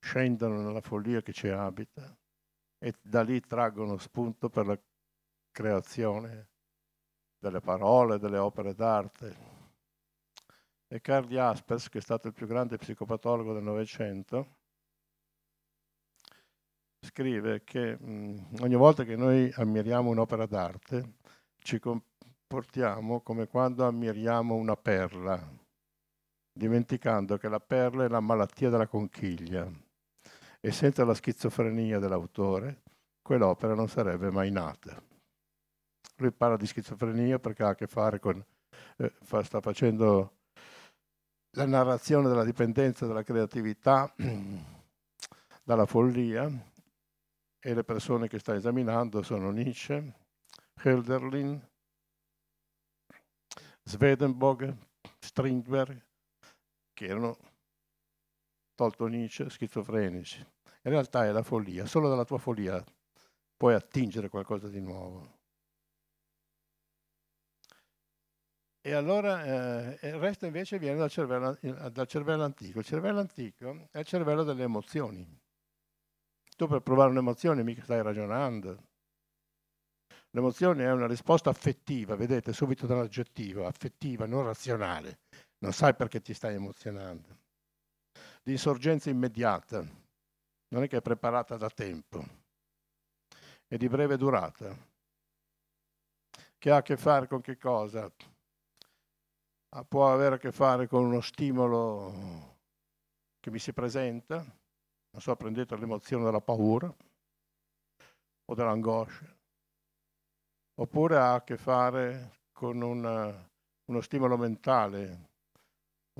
scendono nella follia che ci abita e da lì traggono spunto per la creazione delle parole, delle opere d'arte. E Carl Jaspers, che è stato il più grande psicopatologo del Novecento, scrive che mh, mm, ogni volta che noi ammiriamo un'opera d'arte ci comportiamo come quando ammiriamo una perla dimenticando che la perla è la malattia della conchiglia e senza la schizofrenia dell'autore quell'opera non sarebbe mai nata. Lui parla di schizofrenia perché ha a che fare con, eh, fa, sta facendo la narrazione della dipendenza dalla creatività, dalla follia, e le persone che sta esaminando sono Nietzsche, Hölderlin, Swedenborg, Strindberg, che erano, tolto Nietzsche, schizofrenici. In realtà è la follia, solo dalla tua follia puoi attingere qualcosa di nuovo. E allora eh, il resto invece viene dal cervello, eh, dal cervello, antico. Il cervello antico è il cervello delle emozioni. Tu per provare un'emozione mica stai ragionando. L'emozione è una risposta affettiva, vedete subito dall'aggettivo, affettiva, non razionale non sai perché ti stai emozionando. L'insorgenza immediata, non è che è preparata da tempo, è di breve durata, che ha a che fare con che cosa? Ah, può avere a che fare con uno stimolo che mi si presenta, non so, prendete l'emozione della paura o dell'angoscia, oppure ha a che fare con una, uno stimolo mentale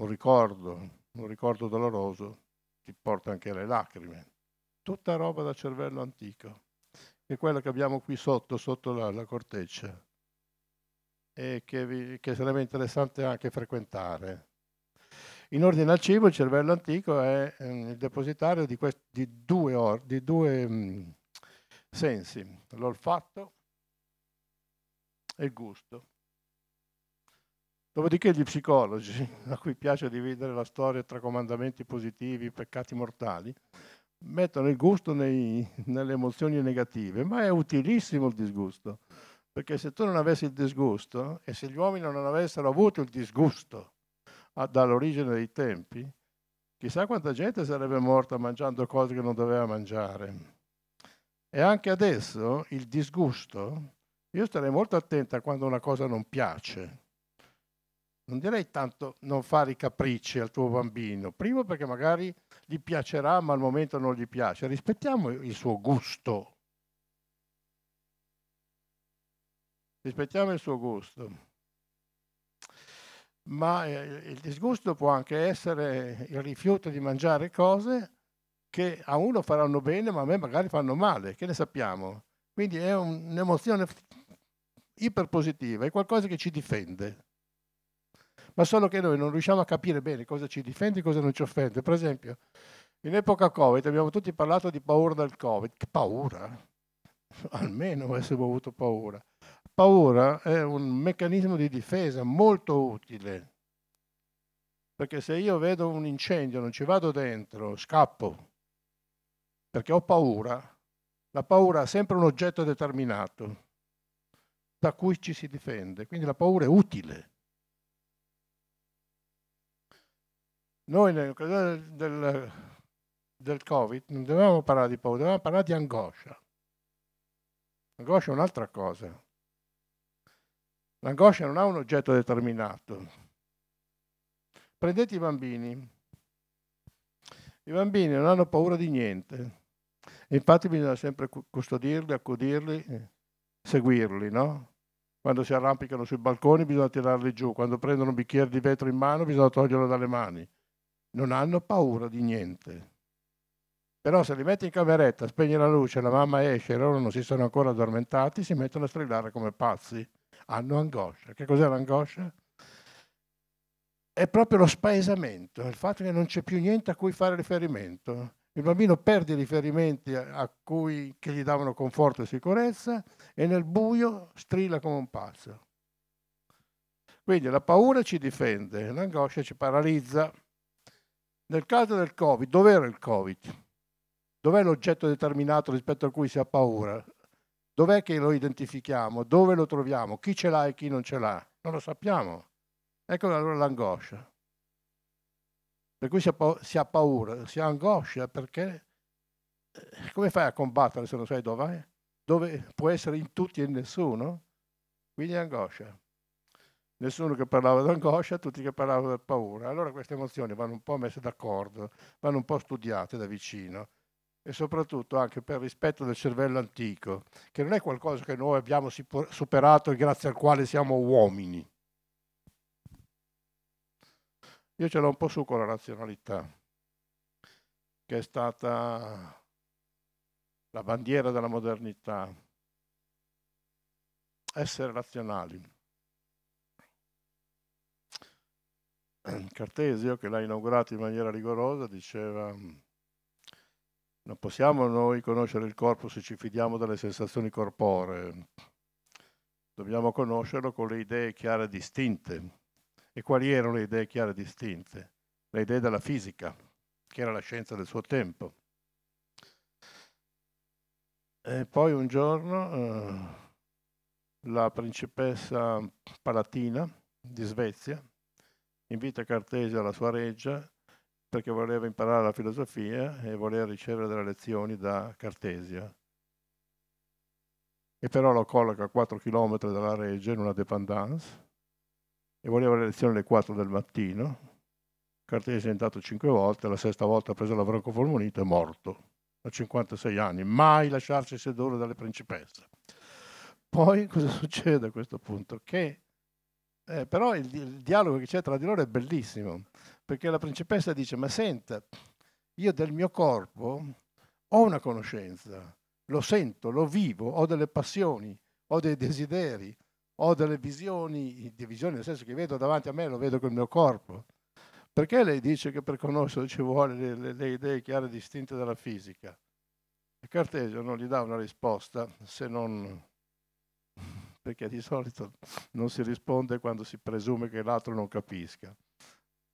un ricordo, un ricordo doloroso, ti porta anche le lacrime. Tutta roba da cervello antico, che è quella che abbiamo qui sotto, sotto la, la corteccia, e che, vi, che sarebbe interessante anche frequentare. In ordine al cibo, il cervello antico è ehm, il depositario di, questi, di due, or, di due mh, mm, sensi, l'olfatto e il gusto. Dopodiché gli psicologi, a cui piace dividere la storia tra comandamenti positivi, peccati mortali, mettono il gusto nei, nelle emozioni negative, ma è utilissimo il disgusto, perché se tu non avessi il disgusto e se gli uomini non avessero avuto il disgusto dall'origine dei tempi, chissà quanta gente sarebbe morta mangiando cose che non doveva mangiare. E anche adesso il disgusto, io starei molto attenta quando una cosa non piace, non direi tanto non fare i capricci al tuo bambino, primo perché magari gli piacerà ma al momento non gli piace, rispettiamo il suo gusto. Rispettiamo il suo gusto. Ma eh, il disgusto può anche essere il rifiuto di mangiare cose che a uno faranno bene ma a me magari fanno male, che ne sappiamo. Quindi è un'emozione iperpositiva, è qualcosa che ci difende ma solo che noi non riusciamo a capire bene cosa ci difende e cosa non ci offende. Per esempio, in epoca Covid abbiamo tutti parlato di paura dal Covid. Che paura? Almeno avessimo avuto paura. Paura è un meccanismo di difesa molto utile, perché se io vedo un incendio, non ci vado dentro, scappo, perché ho paura. La paura ha sempre un oggetto determinato da cui ci si difende, quindi la paura è utile. Noi nell'occasione del, del, del Covid non dovevamo parlare di paura, dovevamo parlare di angoscia. L'angoscia è un'altra cosa. L'angoscia non ha un oggetto determinato. Prendete i bambini. I bambini non hanno paura di niente. Infatti bisogna sempre custodirli, accudirli, eh, seguirli, no? Quando si arrampicano sui balconi bisogna tirarli giù, quando prendono un bicchiere di vetro in mano bisogna toglierlo dalle mani non hanno paura di niente. Però se li metti in cameretta, spegni la luce, la mamma esce e loro non si sono ancora addormentati, si mettono a strillare come pazzi. Hanno angoscia. Che cos'è l'angoscia? È proprio lo spaesamento, il fatto che non c'è più niente a cui fare riferimento. Il bambino perde i riferimenti a cui, che gli davano conforto e sicurezza e nel buio strilla come un pazzo. Quindi la paura ci difende, l'angoscia ci paralizza. Nel caso del Covid, dov'era il Covid? Dov'è l'oggetto determinato rispetto a cui si ha paura? Dov'è che lo identifichiamo? Dove lo troviamo? Chi ce l'ha e chi non ce l'ha? Non lo sappiamo. Ecco allora l'angoscia. Per cui si ha, paura, si ha angoscia perché eh, come fai a combattere se non sai dove è? Dove può essere in tutti e in nessuno? Quindi angoscia nessuno che parlava d'angoscia, tutti che parlavano di paura. Allora queste emozioni vanno un po' messe d'accordo, vanno un po' studiate da vicino e soprattutto anche per rispetto del cervello antico, che non è qualcosa che noi abbiamo superato e grazie al quale siamo uomini. Io ce l'ho un po' su con la razionalità, che è stata la bandiera della modernità. Essere razionali Cartesio, che l'ha inaugurato in maniera rigorosa, diceva non possiamo noi conoscere il corpo se ci fidiamo delle sensazioni corporee, dobbiamo conoscerlo con le idee chiare e distinte. E quali erano le idee chiare e distinte? Le idee della fisica, che era la scienza del suo tempo. E poi un giorno eh, la principessa palatina di Svezia, invita Cartesio alla sua reggia perché voleva imparare la filosofia e voleva ricevere delle lezioni da Cartesio. E però lo colloca a 4 km dalla reggia in una dépendance e voleva le lezioni alle 4 del mattino. Cartesio è entrato 5 volte, la sesta volta ha preso la broncopolmonite e è morto a 56 anni, mai lasciarsi sedurre dalle principesse. Poi cosa succede a questo punto? Che eh, però il, il, dialogo che c'è tra di loro è bellissimo, perché la principessa dice, ma senta, io del mio corpo ho una conoscenza, lo sento, lo vivo, ho delle passioni, ho dei desideri, ho delle visioni, visioni nel senso che vedo davanti a me, lo vedo col mio corpo. Perché lei dice che per conoscere ci vuole le, le, le idee chiare e distinte dalla fisica? E Cartesio non gli dà una risposta se non perché di solito non si risponde quando si presume che l'altro non capisca.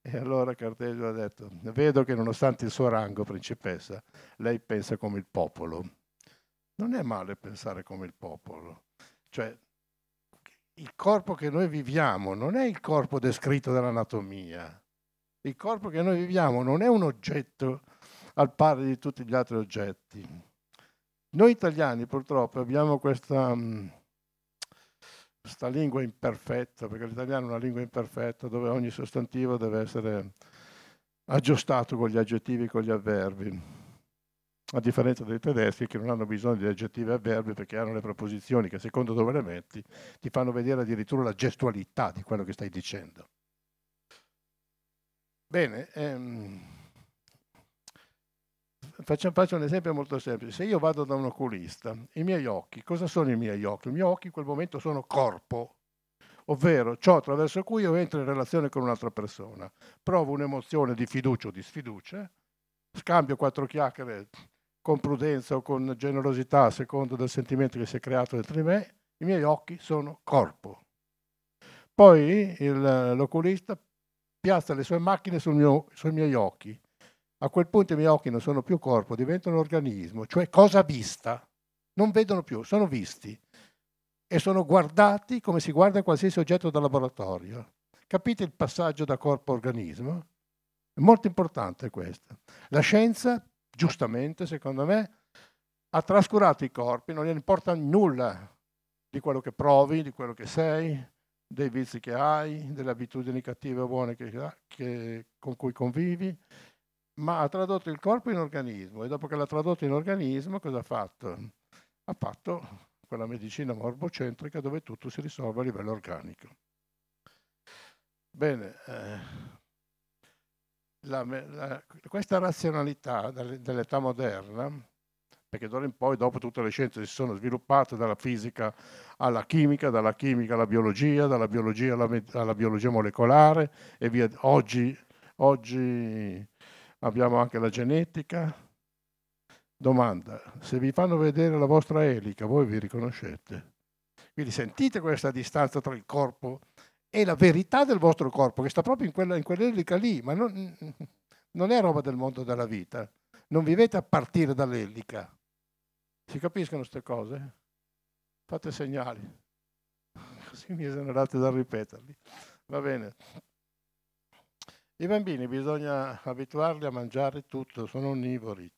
E allora Cartesio ha detto, vedo che nonostante il suo rango, principessa, lei pensa come il popolo. Non è male pensare come il popolo. Cioè, il corpo che noi viviamo non è il corpo descritto dall'anatomia. Il corpo che noi viviamo non è un oggetto al pari di tutti gli altri oggetti. Noi italiani purtroppo abbiamo questa sta lingua imperfetta, perché l'italiano è una lingua imperfetta dove ogni sostantivo deve essere aggiustato con gli aggettivi e con gli avverbi, a differenza dei tedeschi che non hanno bisogno di aggettivi e avverbi perché hanno le proposizioni che secondo dove le metti ti fanno vedere addirittura la gestualità di quello che stai dicendo. Bene, ehm, faccio, faccio, un esempio molto semplice. Se io vado da un oculista, i miei occhi, cosa sono i miei occhi? I miei occhi in quel momento sono corpo, ovvero ciò attraverso cui io entro in relazione con un'altra persona. Provo un'emozione di fiducia o di sfiducia, scambio quattro chiacchiere con prudenza o con generosità a seconda del sentimento che si è creato dentro di me, i miei occhi sono corpo. Poi l'oculista piazza le sue macchine mio, sui miei occhi a quel punto i miei occhi non sono più corpo, diventano organismo, cioè cosa vista. Non vedono più, sono visti e sono guardati come si guarda qualsiasi oggetto da laboratorio. Capite il passaggio da corpo a organismo? È molto importante questo. La scienza, giustamente, secondo me, ha trascurato i corpi, non gli importa nulla di quello che provi, di quello che sei, dei vizi che hai, delle abitudini cattive o buone che, che, con cui convivi, ma ha tradotto il corpo in organismo e dopo che l'ha tradotto in organismo cosa ha fatto? Ha fatto quella medicina morbocentrica dove tutto si risolve a livello organico. Bene, eh, la, la, questa razionalità dell'età moderna, perché d'ora in poi dopo tutte le scienze si sono sviluppate dalla fisica alla chimica, dalla chimica alla biologia, dalla biologia alla, alla biologia molecolare e via. Oggi, oggi abbiamo anche la genetica. Domanda, se vi fanno vedere la vostra elica, voi vi riconoscete? Quindi sentite questa distanza tra il corpo e la verità del vostro corpo, che sta proprio in, quella, in quell'elica lì, ma non, non è roba del mondo della vita. Non vivete a partire dall'elica. Si capiscono queste cose? Fate segnali, così mi esonerate dal ripeterli. Va bene. I bambini bisogna abituarli a mangiare tutto, sono onnivori,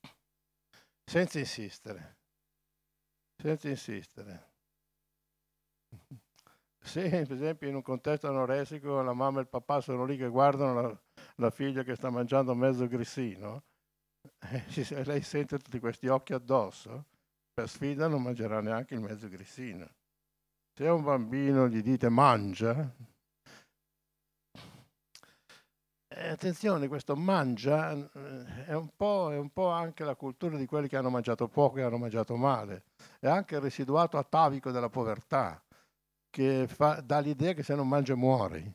senza insistere, senza insistere. Se per esempio in un contesto anoressico la mamma e il papà sono lì che guardano la, la figlia che sta mangiando mezzo grissino, e eh, lei sente tutti questi occhi addosso, per sfida non mangerà neanche il mezzo grissino. Se a un bambino gli dite mangia, eh, attenzione, questo mangia eh, è un, è un, po', anche la cultura di quelli che hanno mangiato poco e hanno mangiato male, è anche il residuato atavico della povertà, che fa, dà l'idea che se non mangia muori.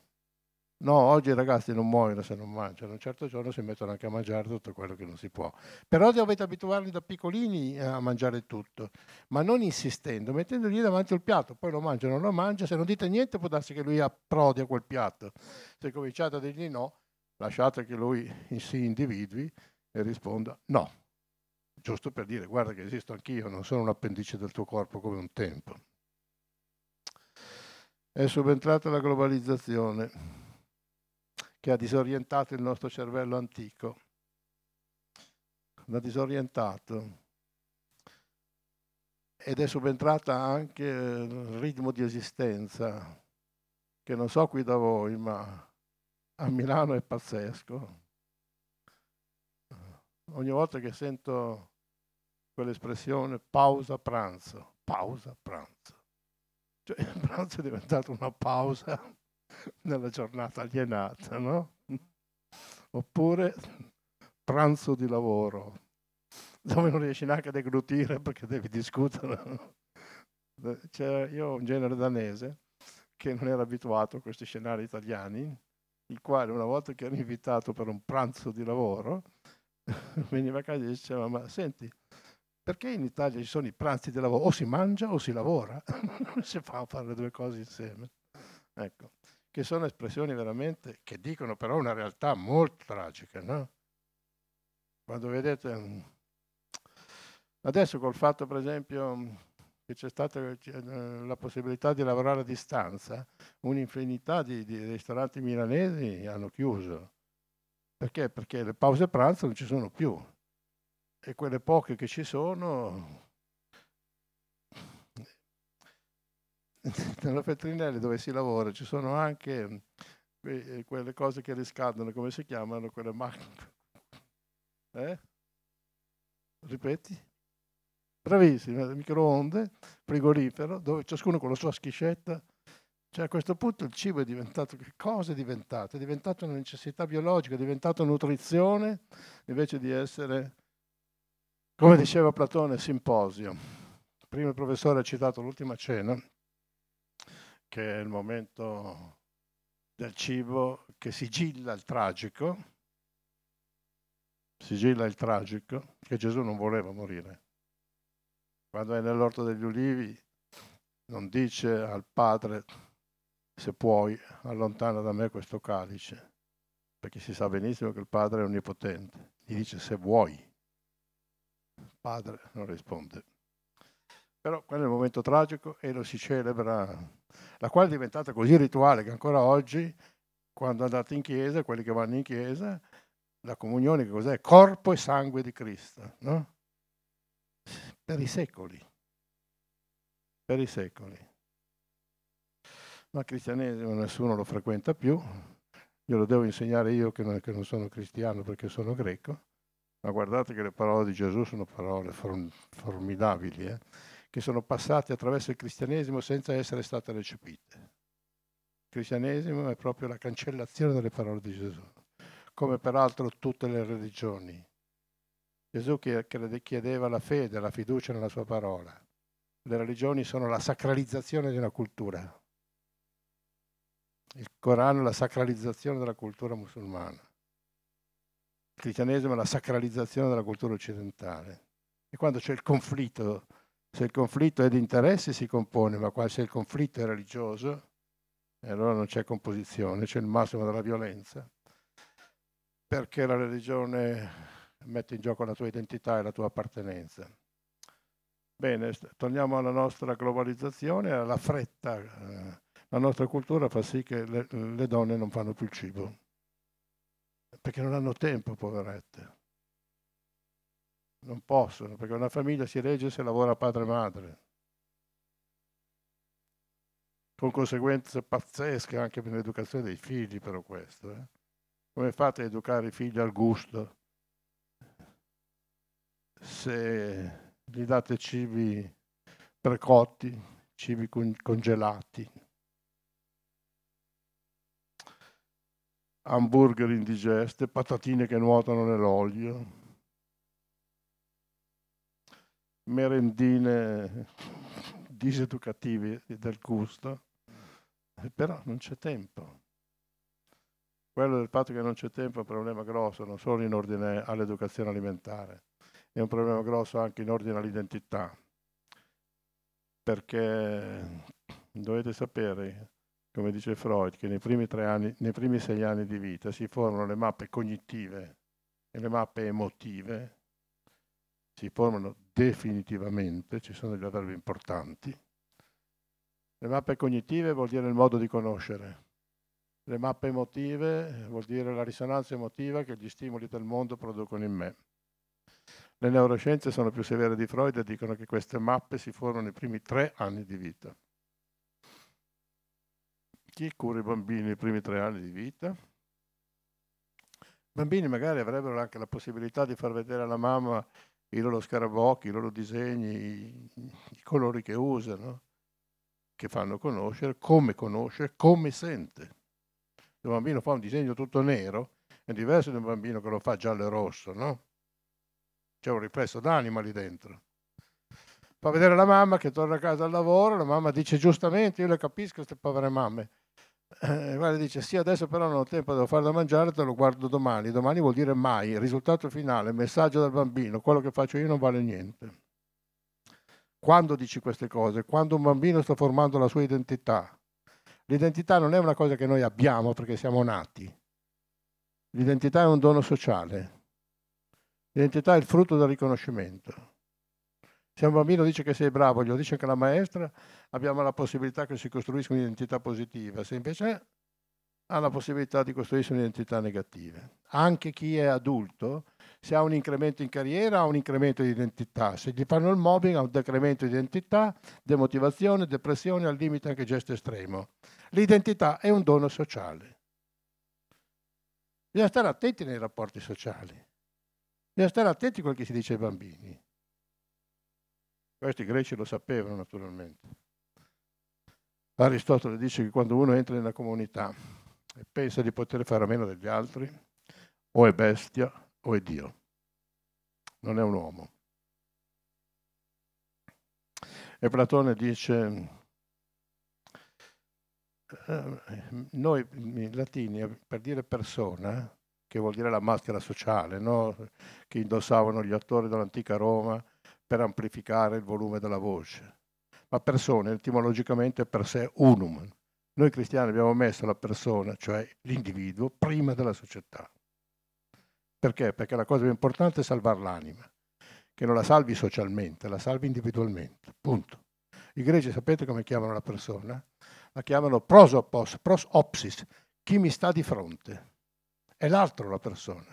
No, oggi i ragazzi non muoiono se non mangiano, un certo giorno si mettono anche a mangiare tutto quello che non si può. Però dovete abituarli da piccolini eh, a mangiare tutto, ma non insistendo, mettendogli davanti il piatto, poi lo mangiano, lo mangia, se non dite niente può darsi che lui approdi a quel piatto. Se cominciate a dirgli no, lasciate che lui si individui e risponda no, giusto per dire guarda che esisto anch'io, non sono un appendice del tuo corpo come un tempo. È subentrata la globalizzazione che ha disorientato il nostro cervello antico. L'ha disorientato. Ed è subentrata anche il ritmo di esistenza, che non so qui da voi, ma a Milano è pazzesco. Ogni volta che sento quell'espressione pausa pranzo, pausa pranzo. Cioè il pranzo è diventato una pausa nella giornata alienata, no? Oppure pranzo di lavoro, dove non riesci neanche a deglutire perché devi discutere. Cioè, io ho un genere danese che non era abituato a questi scenari italiani, il quale una volta che era invitato per un pranzo di lavoro, veniva a casa e diceva, ma senti, perché in Italia ci sono i pranzi di lavoro? O si mangia o si lavora, non si fa a fare le due cose insieme. Ecco, che sono espressioni veramente che dicono però una realtà molto tragica, no? Quando vedete, ehm, adesso col fatto per esempio che c'è stata eh, la possibilità di lavorare a distanza, un'infinità di, di ristoranti milanesi hanno chiuso. Perché? Perché le pause pranzo non ci sono più e quelle poche che ci sono nella Petrinelli dove si lavora ci sono anche eh, eh, quelle cose che riscaldano, come si chiamano, quelle macchine. Eh? Ripeti? bravissima, microonde, frigorifero, dove ciascuno con la sua schiscetta. Cioè a questo punto il cibo è diventato, che cosa è diventato? È diventato una necessità biologica, è diventato nutrizione invece di essere, come diceva Platone, simposio. Prima il professore ha citato l'ultima cena, che è il momento del cibo che sigilla il tragico, sigilla il tragico, che Gesù non voleva morire quando è nell'orto degli ulivi non dice al padre, se puoi, allontana da me questo calice, perché si sa benissimo che il padre è onnipotente. Gli dice se vuoi. Il padre non risponde. Però quello è il momento tragico e lo si celebra, la quale è diventata così rituale che ancora oggi, quando andate in chiesa, quelli che vanno in chiesa, la comunione che cos'è? Corpo e sangue di Cristo, no? per i secoli, per i secoli. Ma il cristianesimo nessuno lo frequenta più, glielo devo insegnare io che non, che non sono cristiano perché sono greco, ma guardate che le parole di Gesù sono parole form, formidabili, eh? che sono passate attraverso il cristianesimo senza essere state recepite. Il cristianesimo è proprio la cancellazione delle parole di Gesù, come peraltro tutte le religioni Gesù chiedeva la fede, la fiducia nella sua parola. Le religioni sono la sacralizzazione di una cultura. Il Corano è la sacralizzazione della cultura musulmana. Il cristianesimo è la sacralizzazione della cultura occidentale. E quando c'è il conflitto, se il conflitto è di interessi si compone, ma se il conflitto è religioso, eh, allora non c'è composizione, c'è il massimo della violenza. Perché la religione mette in gioco la tua identità e la tua appartenenza. Bene, torniamo alla nostra globalizzazione, alla fretta. Eh. La nostra cultura fa sì che le, le donne non fanno più il cibo, perché non hanno tempo, poverette. Non possono, perché una famiglia si regge se lavora padre e madre, con conseguenze pazzesche anche per l'educazione dei figli, però questo. Eh? Come fate a educare i figli al gusto? se gli date cibi precotti, cibi congelati, hamburger indigeste, patatine che nuotano nell'olio, merendine diseducative del gusto, eh, però non c'è tempo. Quello del fatto che non c'è tempo è un problema grosso, non solo in ordine all'educazione alimentare è un problema grosso anche in ordine all'identità, perché dovete sapere, come dice Freud, che nei primi, anni, nei primi sei anni di vita si formano le mappe cognitive e le mappe emotive, si formano definitivamente, ci sono degli avverbi importanti. Le mappe cognitive vuol dire il modo di conoscere, le mappe emotive vuol dire la risonanza emotiva che gli stimoli del mondo producono in me. Le neuroscienze sono più severe di Freud e dicono che queste mappe si formano nei primi tre anni di vita. Chi cura i bambini nei primi tre anni di vita? I bambini magari avrebbero anche la possibilità di far vedere alla mamma i loro scarabocchi, i loro disegni, i, colori che usano, che fanno conoscere, come conosce, come sente. Se un bambino fa un disegno tutto nero è diverso da un bambino che lo fa giallo e rosso, no? c'è un riflesso d'anima lì dentro. Fa vedere la mamma che torna a casa al lavoro, la mamma dice giustamente, io le capisco queste povere mamme. E eh, guarda, dice sì, adesso però non ho tempo, devo fare da mangiare, te lo guardo domani. Domani vuol dire mai, risultato finale, messaggio dal bambino, quello che faccio io non vale niente. Quando dici queste cose? Quando un bambino sta formando la sua identità. L'identità non è una cosa che noi abbiamo perché siamo nati. L'identità è un dono sociale. L'identità è il frutto del riconoscimento. Se un bambino dice che sei bravo, glielo dice anche la maestra, abbiamo la possibilità che si costruisca un'identità positiva. Se invece ha la possibilità di costruirsi un'identità negativa. Anche chi è adulto, se ha un incremento in carriera, ha un incremento di identità. Se gli fanno il mobbing, ha un decremento di identità, demotivazione, depressione, al limite anche gesto estremo. L'identità è un dono sociale. Bisogna stare attenti nei rapporti sociali. Bisogna stare attenti a quel che si dice ai bambini. Questi greci lo sapevano naturalmente. Aristotele dice che quando uno entra nella comunità e pensa di poter fare a meno degli altri, o è bestia o è Dio. Non è un uomo. E Platone dice, eh, noi latini per dire persona che vuol dire la maschera sociale, no? che indossavano gli attori dell'antica Roma per amplificare il volume della voce. Ma persone, etimologicamente per sé, unum. Noi cristiani abbiamo messo la persona, cioè l'individuo, prima della società. Perché? Perché la cosa più importante è salvare l'anima, che non la salvi socialmente, la salvi individualmente. Punto. I greci sapete come chiamano la persona? La chiamano prosopos, prosopsis, chi mi sta di fronte è l'altro la persona.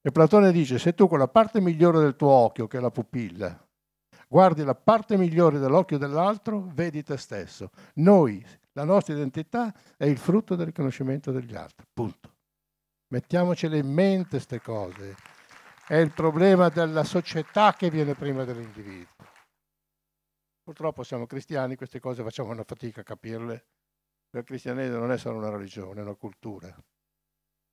E Platone dice, se tu con la parte migliore del tuo occhio, che è la pupilla, guardi la parte migliore dell'occhio dell'altro, vedi te stesso. Noi, la nostra identità è il frutto del riconoscimento degli altri. Punto. Mettiamocele in mente queste cose. È il problema della società che viene prima dell'individuo. Purtroppo siamo cristiani, queste cose facciamo una fatica a capirle. Il cristianesimo non è solo una religione, è una cultura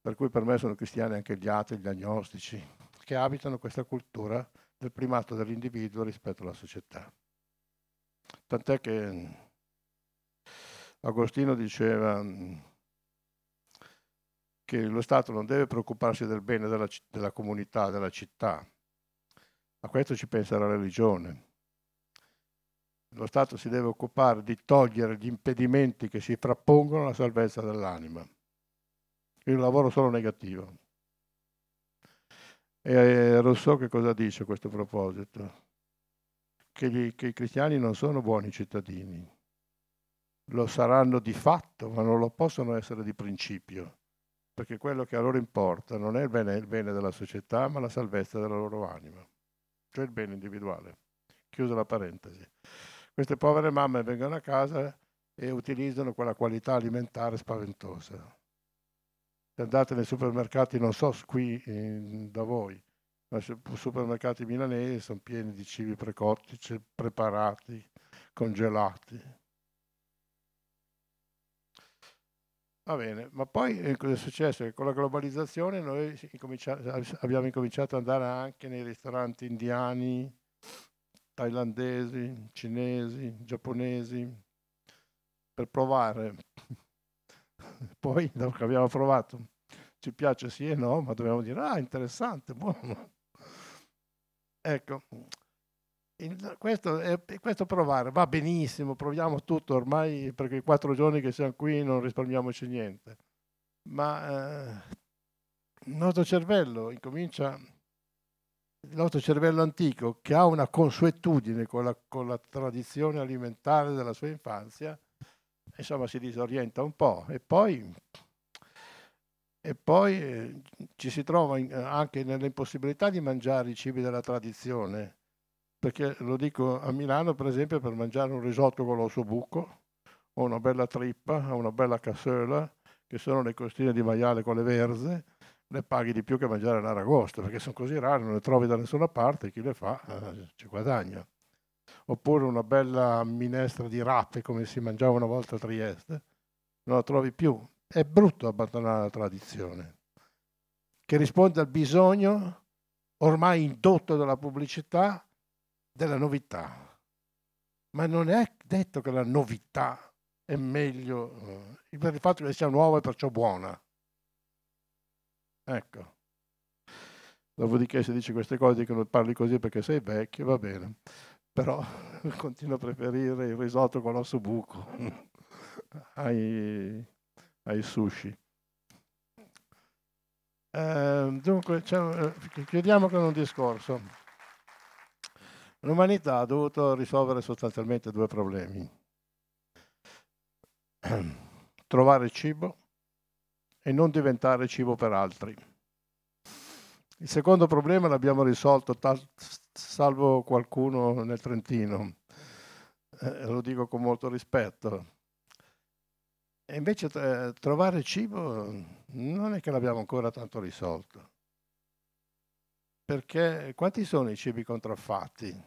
per cui per me sono cristiani anche gli atei, gli agnostici, che abitano questa cultura del primato dell'individuo rispetto alla società. Tant'è che mm, Agostino diceva mm, che lo Stato non deve preoccuparsi del bene della, della comunità, della città, a questo ci pensa la religione. Lo Stato si deve occupare di togliere gli impedimenti che si frappongono alla salvezza dell'anima il lavoro solo negativo. E Rousseau eh, che cosa dice a questo proposito? Che, gli, che i cristiani non sono buoni cittadini, lo saranno di fatto, ma non lo possono essere di principio, perché quello che a loro importa non è il bene, il bene della società, ma la salvezza della loro anima, cioè il bene individuale. Chiuso la parentesi. Queste povere mamme vengono a casa e utilizzano quella qualità alimentare spaventosa se andate nei supermercati, non so qui eh, da voi, ma i supermercati milanesi sono pieni di cibi precotti, preparati, congelati. Va bene, ma poi eh, cosa è successo? Che con la globalizzazione noi abbiamo incominciato ad andare anche nei ristoranti indiani, thailandesi, cinesi, giapponesi, per provare Poi, dopo che abbiamo provato, ci piace sì e no, ma dobbiamo dire, ah, interessante, buono. Ecco, questo, questo, provare va benissimo, proviamo tutto ormai, perché quattro giorni che siamo qui non risparmiamoci niente. Ma eh, il nostro cervello incomincia il nostro cervello antico, che ha una consuetudine con la, con la, tradizione alimentare della sua infanzia, insomma si disorienta un po' e poi, e poi eh, ci si trova in, eh, anche nell'impossibilità di mangiare i cibi della tradizione, perché lo dico a Milano per esempio per mangiare un risotto con l'osso buco o una bella trippa o una bella cassola che sono le costine di maiale con le verze, le paghi di più che mangiare l'aragosto, perché sono così rare, non le trovi da nessuna parte, chi le fa eh, ci guadagna oppure una bella minestra di rape come si mangiava una volta a Trieste, non la trovi più. È brutto abbandonare la tradizione, che risponde al bisogno ormai indotto dalla pubblicità della novità. Ma non è detto che la novità è meglio, eh, per il fatto che sia nuova e perciò buona. Ecco. Dopodiché se dici queste cose, che non parli così perché sei vecchio, va bene però continuo a preferire il risotto con l'osso buco ai, ai, sushi. Ehm, eh, dunque, chiudiamo con un discorso. L'umanità ha dovuto risolvere sostanzialmente due problemi. Trovare cibo e non diventare cibo per altri. Il secondo problema l'abbiamo risolto, tal- salvo qualcuno nel Trentino, eh, lo dico con molto rispetto. E invece eh, trovare cibo non è che l'abbiamo ancora tanto risolto. Perché quanti sono i cibi contraffatti?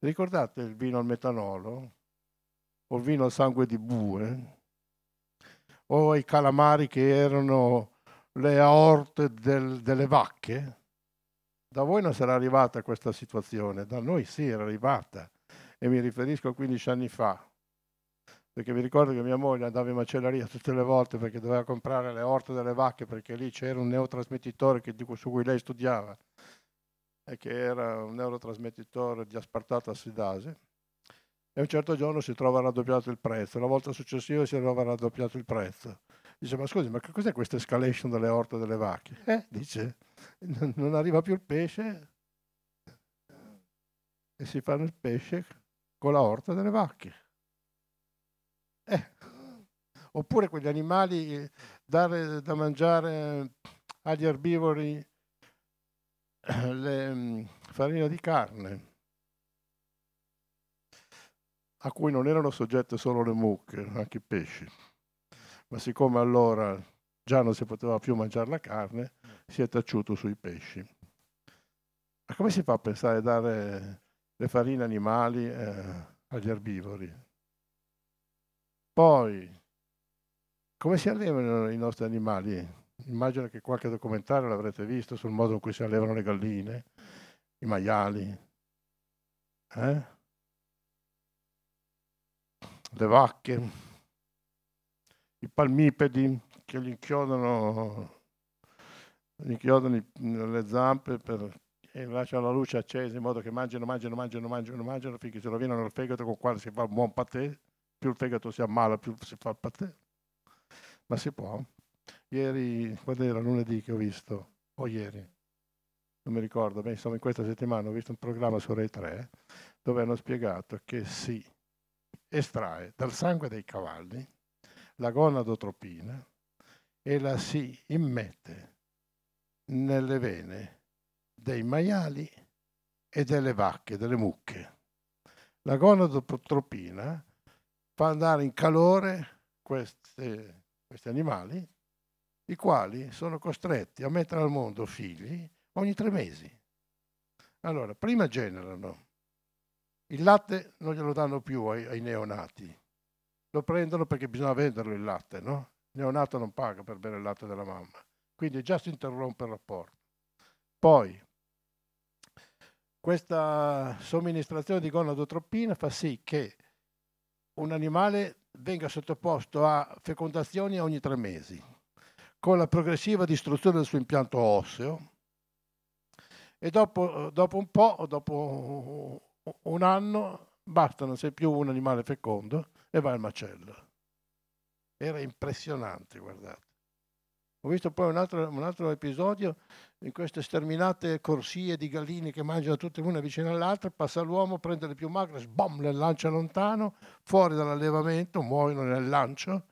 Ricordate il vino al metanolo? O il vino al sangue di bue? O i calamari che erano le aorte del, delle vacche? Da voi non sarà arrivata questa situazione, da noi sì era arrivata e mi riferisco a 15 anni fa, perché mi ricordo che mia moglie andava in macelleria tutte le volte perché doveva comprare le aorte delle vacche perché lì c'era un neotrasmettitore che, su cui lei studiava e che era un neurotrasmettitore di aspartato assidase e un certo giorno si trova raddoppiato il prezzo, la volta successiva si trova raddoppiato il prezzo. Dice, ma scusi, ma che cos'è questa escalation delle orte delle vacche? Eh, dice, non arriva più il pesce e si fanno il pesce con la orta delle vacche. Eh. Oppure quegli animali, dare da mangiare agli erbivori le, mm, farina di carne a cui non erano soggette solo le mucche, anche i pesci ma siccome allora già non si poteva più mangiare la carne, si è tacciuto sui pesci. Ma come si fa a pensare a dare le farine animali eh, agli erbivori? Poi, come si allevano i nostri animali? Immagino che qualche documentario l'avrete visto sul modo in cui si allevano le galline, i maiali, eh? le vacche i palmipedi che gli inchiodano, gli inchiodano le zampe per, e lasciano la luce accesa in modo che mangiano, mangiano, mangiano, mangiano, mangiano finché si rovinano il fegato con il quale si fa un buon patè. Più il fegato si ammala, più si fa il patè. Ma si può. Ieri, quando era lunedì che ho visto, o ieri, non mi ricordo, beh, insomma in questa settimana ho visto un programma su Rai 3 dove hanno spiegato che si estrae dal sangue dei cavalli la gonadotropina e la si immette nelle vene dei maiali e delle vacche, delle mucche. La gonadotropina fa andare in calore queste, questi animali, i quali sono costretti a mettere al mondo figli ogni tre mesi. Allora, prima generano, il latte non glielo danno più ai, ai neonati, lo prendono perché bisogna venderlo il latte, no? Il neonato non paga per bere il latte della mamma. Quindi già si interrompe il rapporto. Poi, questa somministrazione di gonadotropina fa sì che un animale venga sottoposto a fecondazioni ogni tre mesi, con la progressiva distruzione del suo impianto osseo e dopo, dopo un po', dopo un anno, basta, non sei più un animale fecondo, e va al macello. Era impressionante, guardate. Ho visto poi un altro, un altro, episodio in queste sterminate corsie di galline che mangiano tutte una vicino all'altra, passa l'uomo, prende le più magre, sbom, le lancia lontano, fuori dall'allevamento, muoiono nel lancio.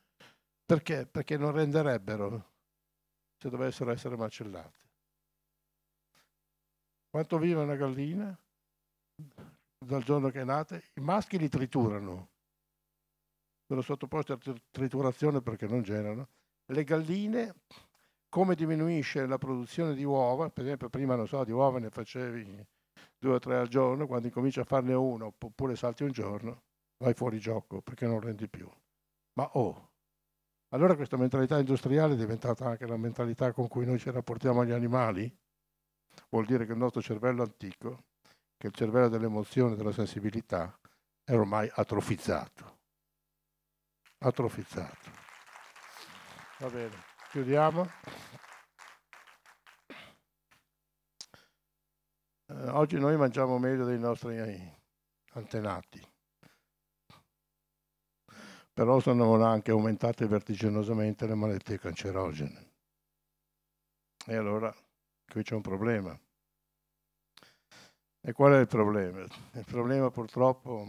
Perché? Perché non renderebbero se dovessero essere macellate. Quanto vive una gallina? Dal giorno che è nata, i maschi li triturano, sono sottoposte a triturazione perché non generano. Le galline, come diminuisce la produzione di uova, per esempio prima non so, di uova ne facevi due o tre al giorno, quando incominci a farne uno oppure salti un giorno, vai fuori gioco perché non rendi più. Ma oh, allora questa mentalità industriale è diventata anche la mentalità con cui noi ci rapportiamo agli animali? Vuol dire che il nostro cervello antico, che è il cervello dell'emozione, della sensibilità, è ormai atrofizzato atrofizzato. Va bene, chiudiamo. Eh, oggi noi mangiamo meglio dei nostri antenati, però sono anche aumentate vertiginosamente le malattie cancerogene. E allora qui c'è un problema. E qual è il problema? Il problema purtroppo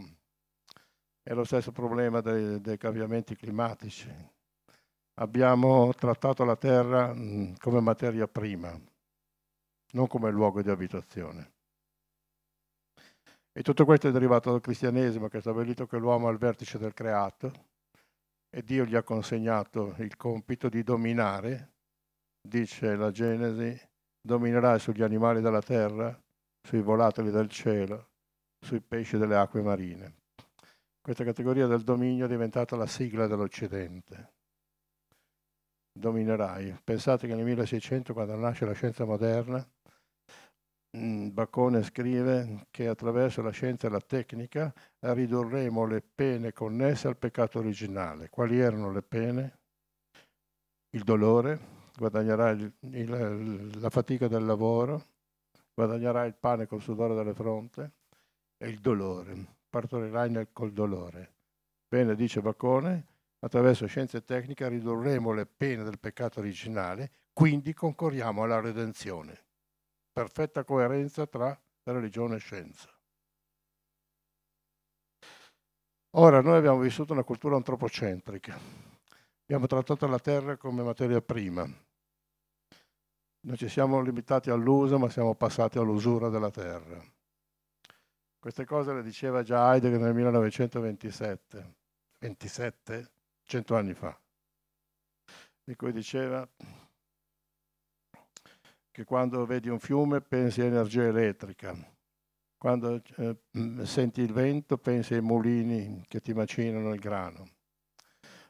è lo stesso problema dei, dei cambiamenti climatici. Abbiamo trattato la terra mm, come materia prima, non come luogo di abitazione. E tutto questo è derivato dal cristianesimo che ha stabilito che l'uomo è al vertice del creato e Dio gli ha consegnato il compito di dominare, dice la Genesi, dominerai sugli animali della terra, sui volatili del cielo, sui pesci delle acque marine. Questa categoria del dominio è diventata la sigla dell'Occidente. Dominerai. Pensate che nel 1600, quando nasce la scienza moderna, mm, Baccone scrive che attraverso la scienza e la tecnica ridurremo le pene connesse al peccato originale. Quali erano le pene? Il dolore, guadagnerà il, il, la fatica del lavoro, guadagnerà il pane col sudore delle fronte e il dolore partorirai nel col dolore. Bene, dice Bacone, attraverso scienza e tecnica ridurremo le pene del peccato originale, quindi concorriamo alla redenzione. Perfetta coerenza tra religione e scienza. Ora, noi abbiamo vissuto una cultura antropocentrica. Abbiamo trattato la Terra come materia prima. Non ci siamo limitati all'uso, ma siamo passati all'usura della Terra queste cose le diceva già Heidegger nel 1927, 27, 100 anni fa, di cui diceva che quando vedi un fiume pensi a energia elettrica, quando eh, senti il vento pensi ai mulini che ti macinano il grano,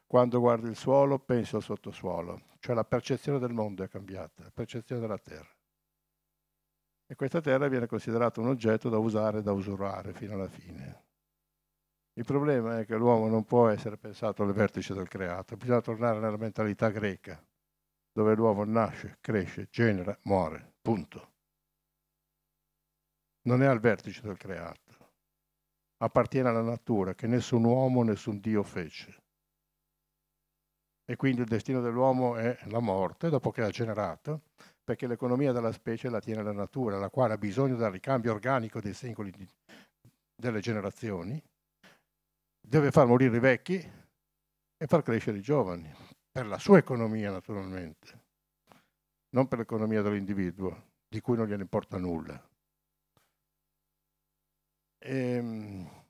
quando guardi il suolo pensi al sottosuolo, cioè la percezione del mondo è cambiata, la percezione della terra e questa terra viene considerata un oggetto da usare e da usurare fino alla fine. Il problema è che l'uomo non può essere pensato al vertice del creato, bisogna tornare nella mentalità greca, dove l'uomo nasce, cresce, genera, muore, punto. Non è al vertice del creato, appartiene alla natura che nessun uomo, nessun Dio fece. E quindi il destino dell'uomo è la morte, dopo che ha generato, perché l'economia della specie la tiene la natura, la quale ha bisogno del ricambio organico dei singoli delle generazioni, deve far morire i vecchi e far crescere i giovani, per la sua economia naturalmente, non per l'economia dell'individuo, di cui non gliene importa nulla. Ehm...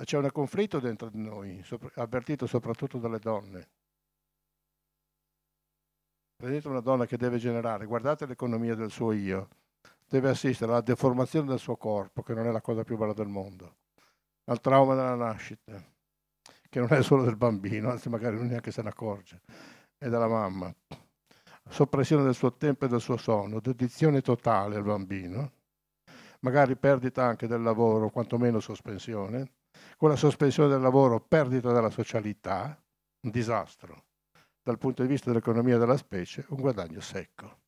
C'è un conflitto dentro di noi, avvertito soprattutto dalle donne Vedete una donna che deve generare, guardate l'economia del suo io, deve assistere alla deformazione del suo corpo, che non è la cosa più bella del mondo, al trauma della nascita, che non è solo del bambino, anzi magari non neanche se ne accorge, è della mamma, soppressione del suo tempo e del suo sonno, dedizione totale al bambino, magari perdita anche del lavoro, quantomeno sospensione, con la sospensione del lavoro perdita della socialità, un disastro dal punto di vista dell'economia della specie, un guadagno secco.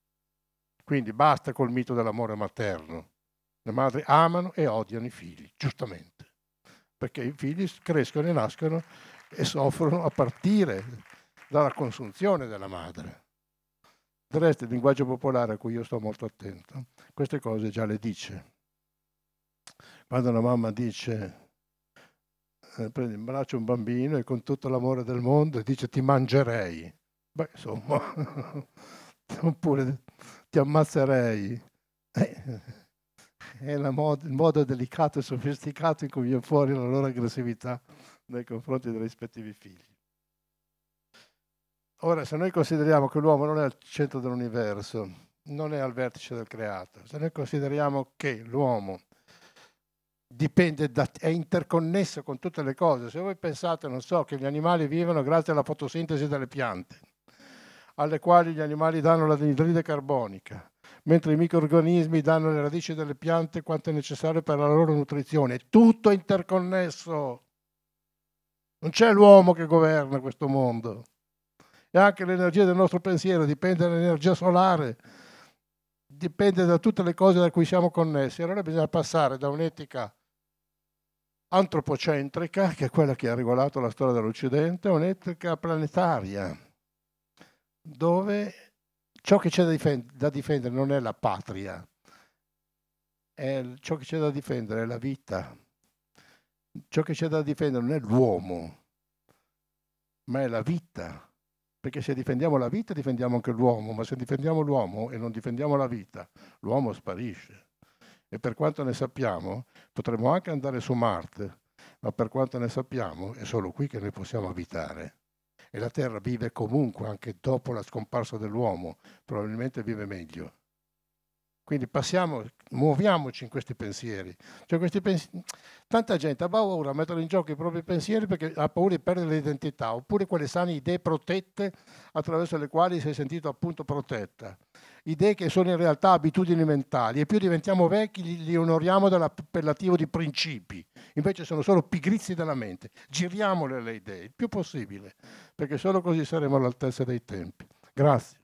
Quindi basta col mito dell'amore materno. Le madri amano e odiano i figli, giustamente, perché i figli crescono e nascono e soffrono a partire dalla consunzione della madre. Del resto, il linguaggio popolare a cui io sto molto attento, queste cose già le dice. Quando una mamma dice eh, prende in braccio un bambino e con tutto l'amore del mondo dice ti mangerei. Beh, insomma, oppure ti ammazzerei. Eh, è mod- il modo delicato e sofisticato in cui viene fuori la loro aggressività nei confronti dei rispettivi figli. Ora, se noi consideriamo che l'uomo non è al centro dell'universo, non è al vertice del creato, se noi consideriamo che l'uomo dipende da, è interconnesso con tutte le cose. Se voi pensate, non so, che gli animali vivono grazie alla fotosintesi delle piante, alle quali gli animali danno la anidride carbonica, mentre i microorganismi danno alle radici delle piante quanto è necessario per la loro nutrizione. Tutto È interconnesso. Non c'è l'uomo che governa questo mondo. E anche l'energia del nostro pensiero dipende dall'energia solare, dipende da tutte le cose da cui siamo connessi. Allora bisogna passare da un'etica antropocentrica, che è quella che ha regolato la storia dell'Occidente, o un'etica planetaria, dove ciò che c'è da, difend- da difendere non è la patria, è ciò che c'è da difendere è la vita, ciò che c'è da difendere non è l'uomo, ma è la vita. Perché se difendiamo la vita difendiamo anche l'uomo, ma se difendiamo l'uomo e non difendiamo la vita, l'uomo sparisce. E per quanto ne sappiamo, Potremmo anche andare su Marte, ma per quanto ne sappiamo è solo qui che noi possiamo abitare. E la Terra vive comunque anche dopo la scomparsa dell'uomo, probabilmente vive meglio. Quindi passiamo, muoviamoci in questi pensieri. Cioè questi pens- Tanta gente ha paura a mettere in gioco i propri pensieri perché ha paura di perdere l'identità, oppure quelle sane idee protette attraverso le quali si è sentito appunto protetta idee che sono in realtà abitudini mentali e più diventiamo vecchi li onoriamo dall'appellativo di principi, invece sono solo pigrizi della mente. Giriamole le idee il più possibile, perché solo così saremo all'altezza dei tempi. Grazie.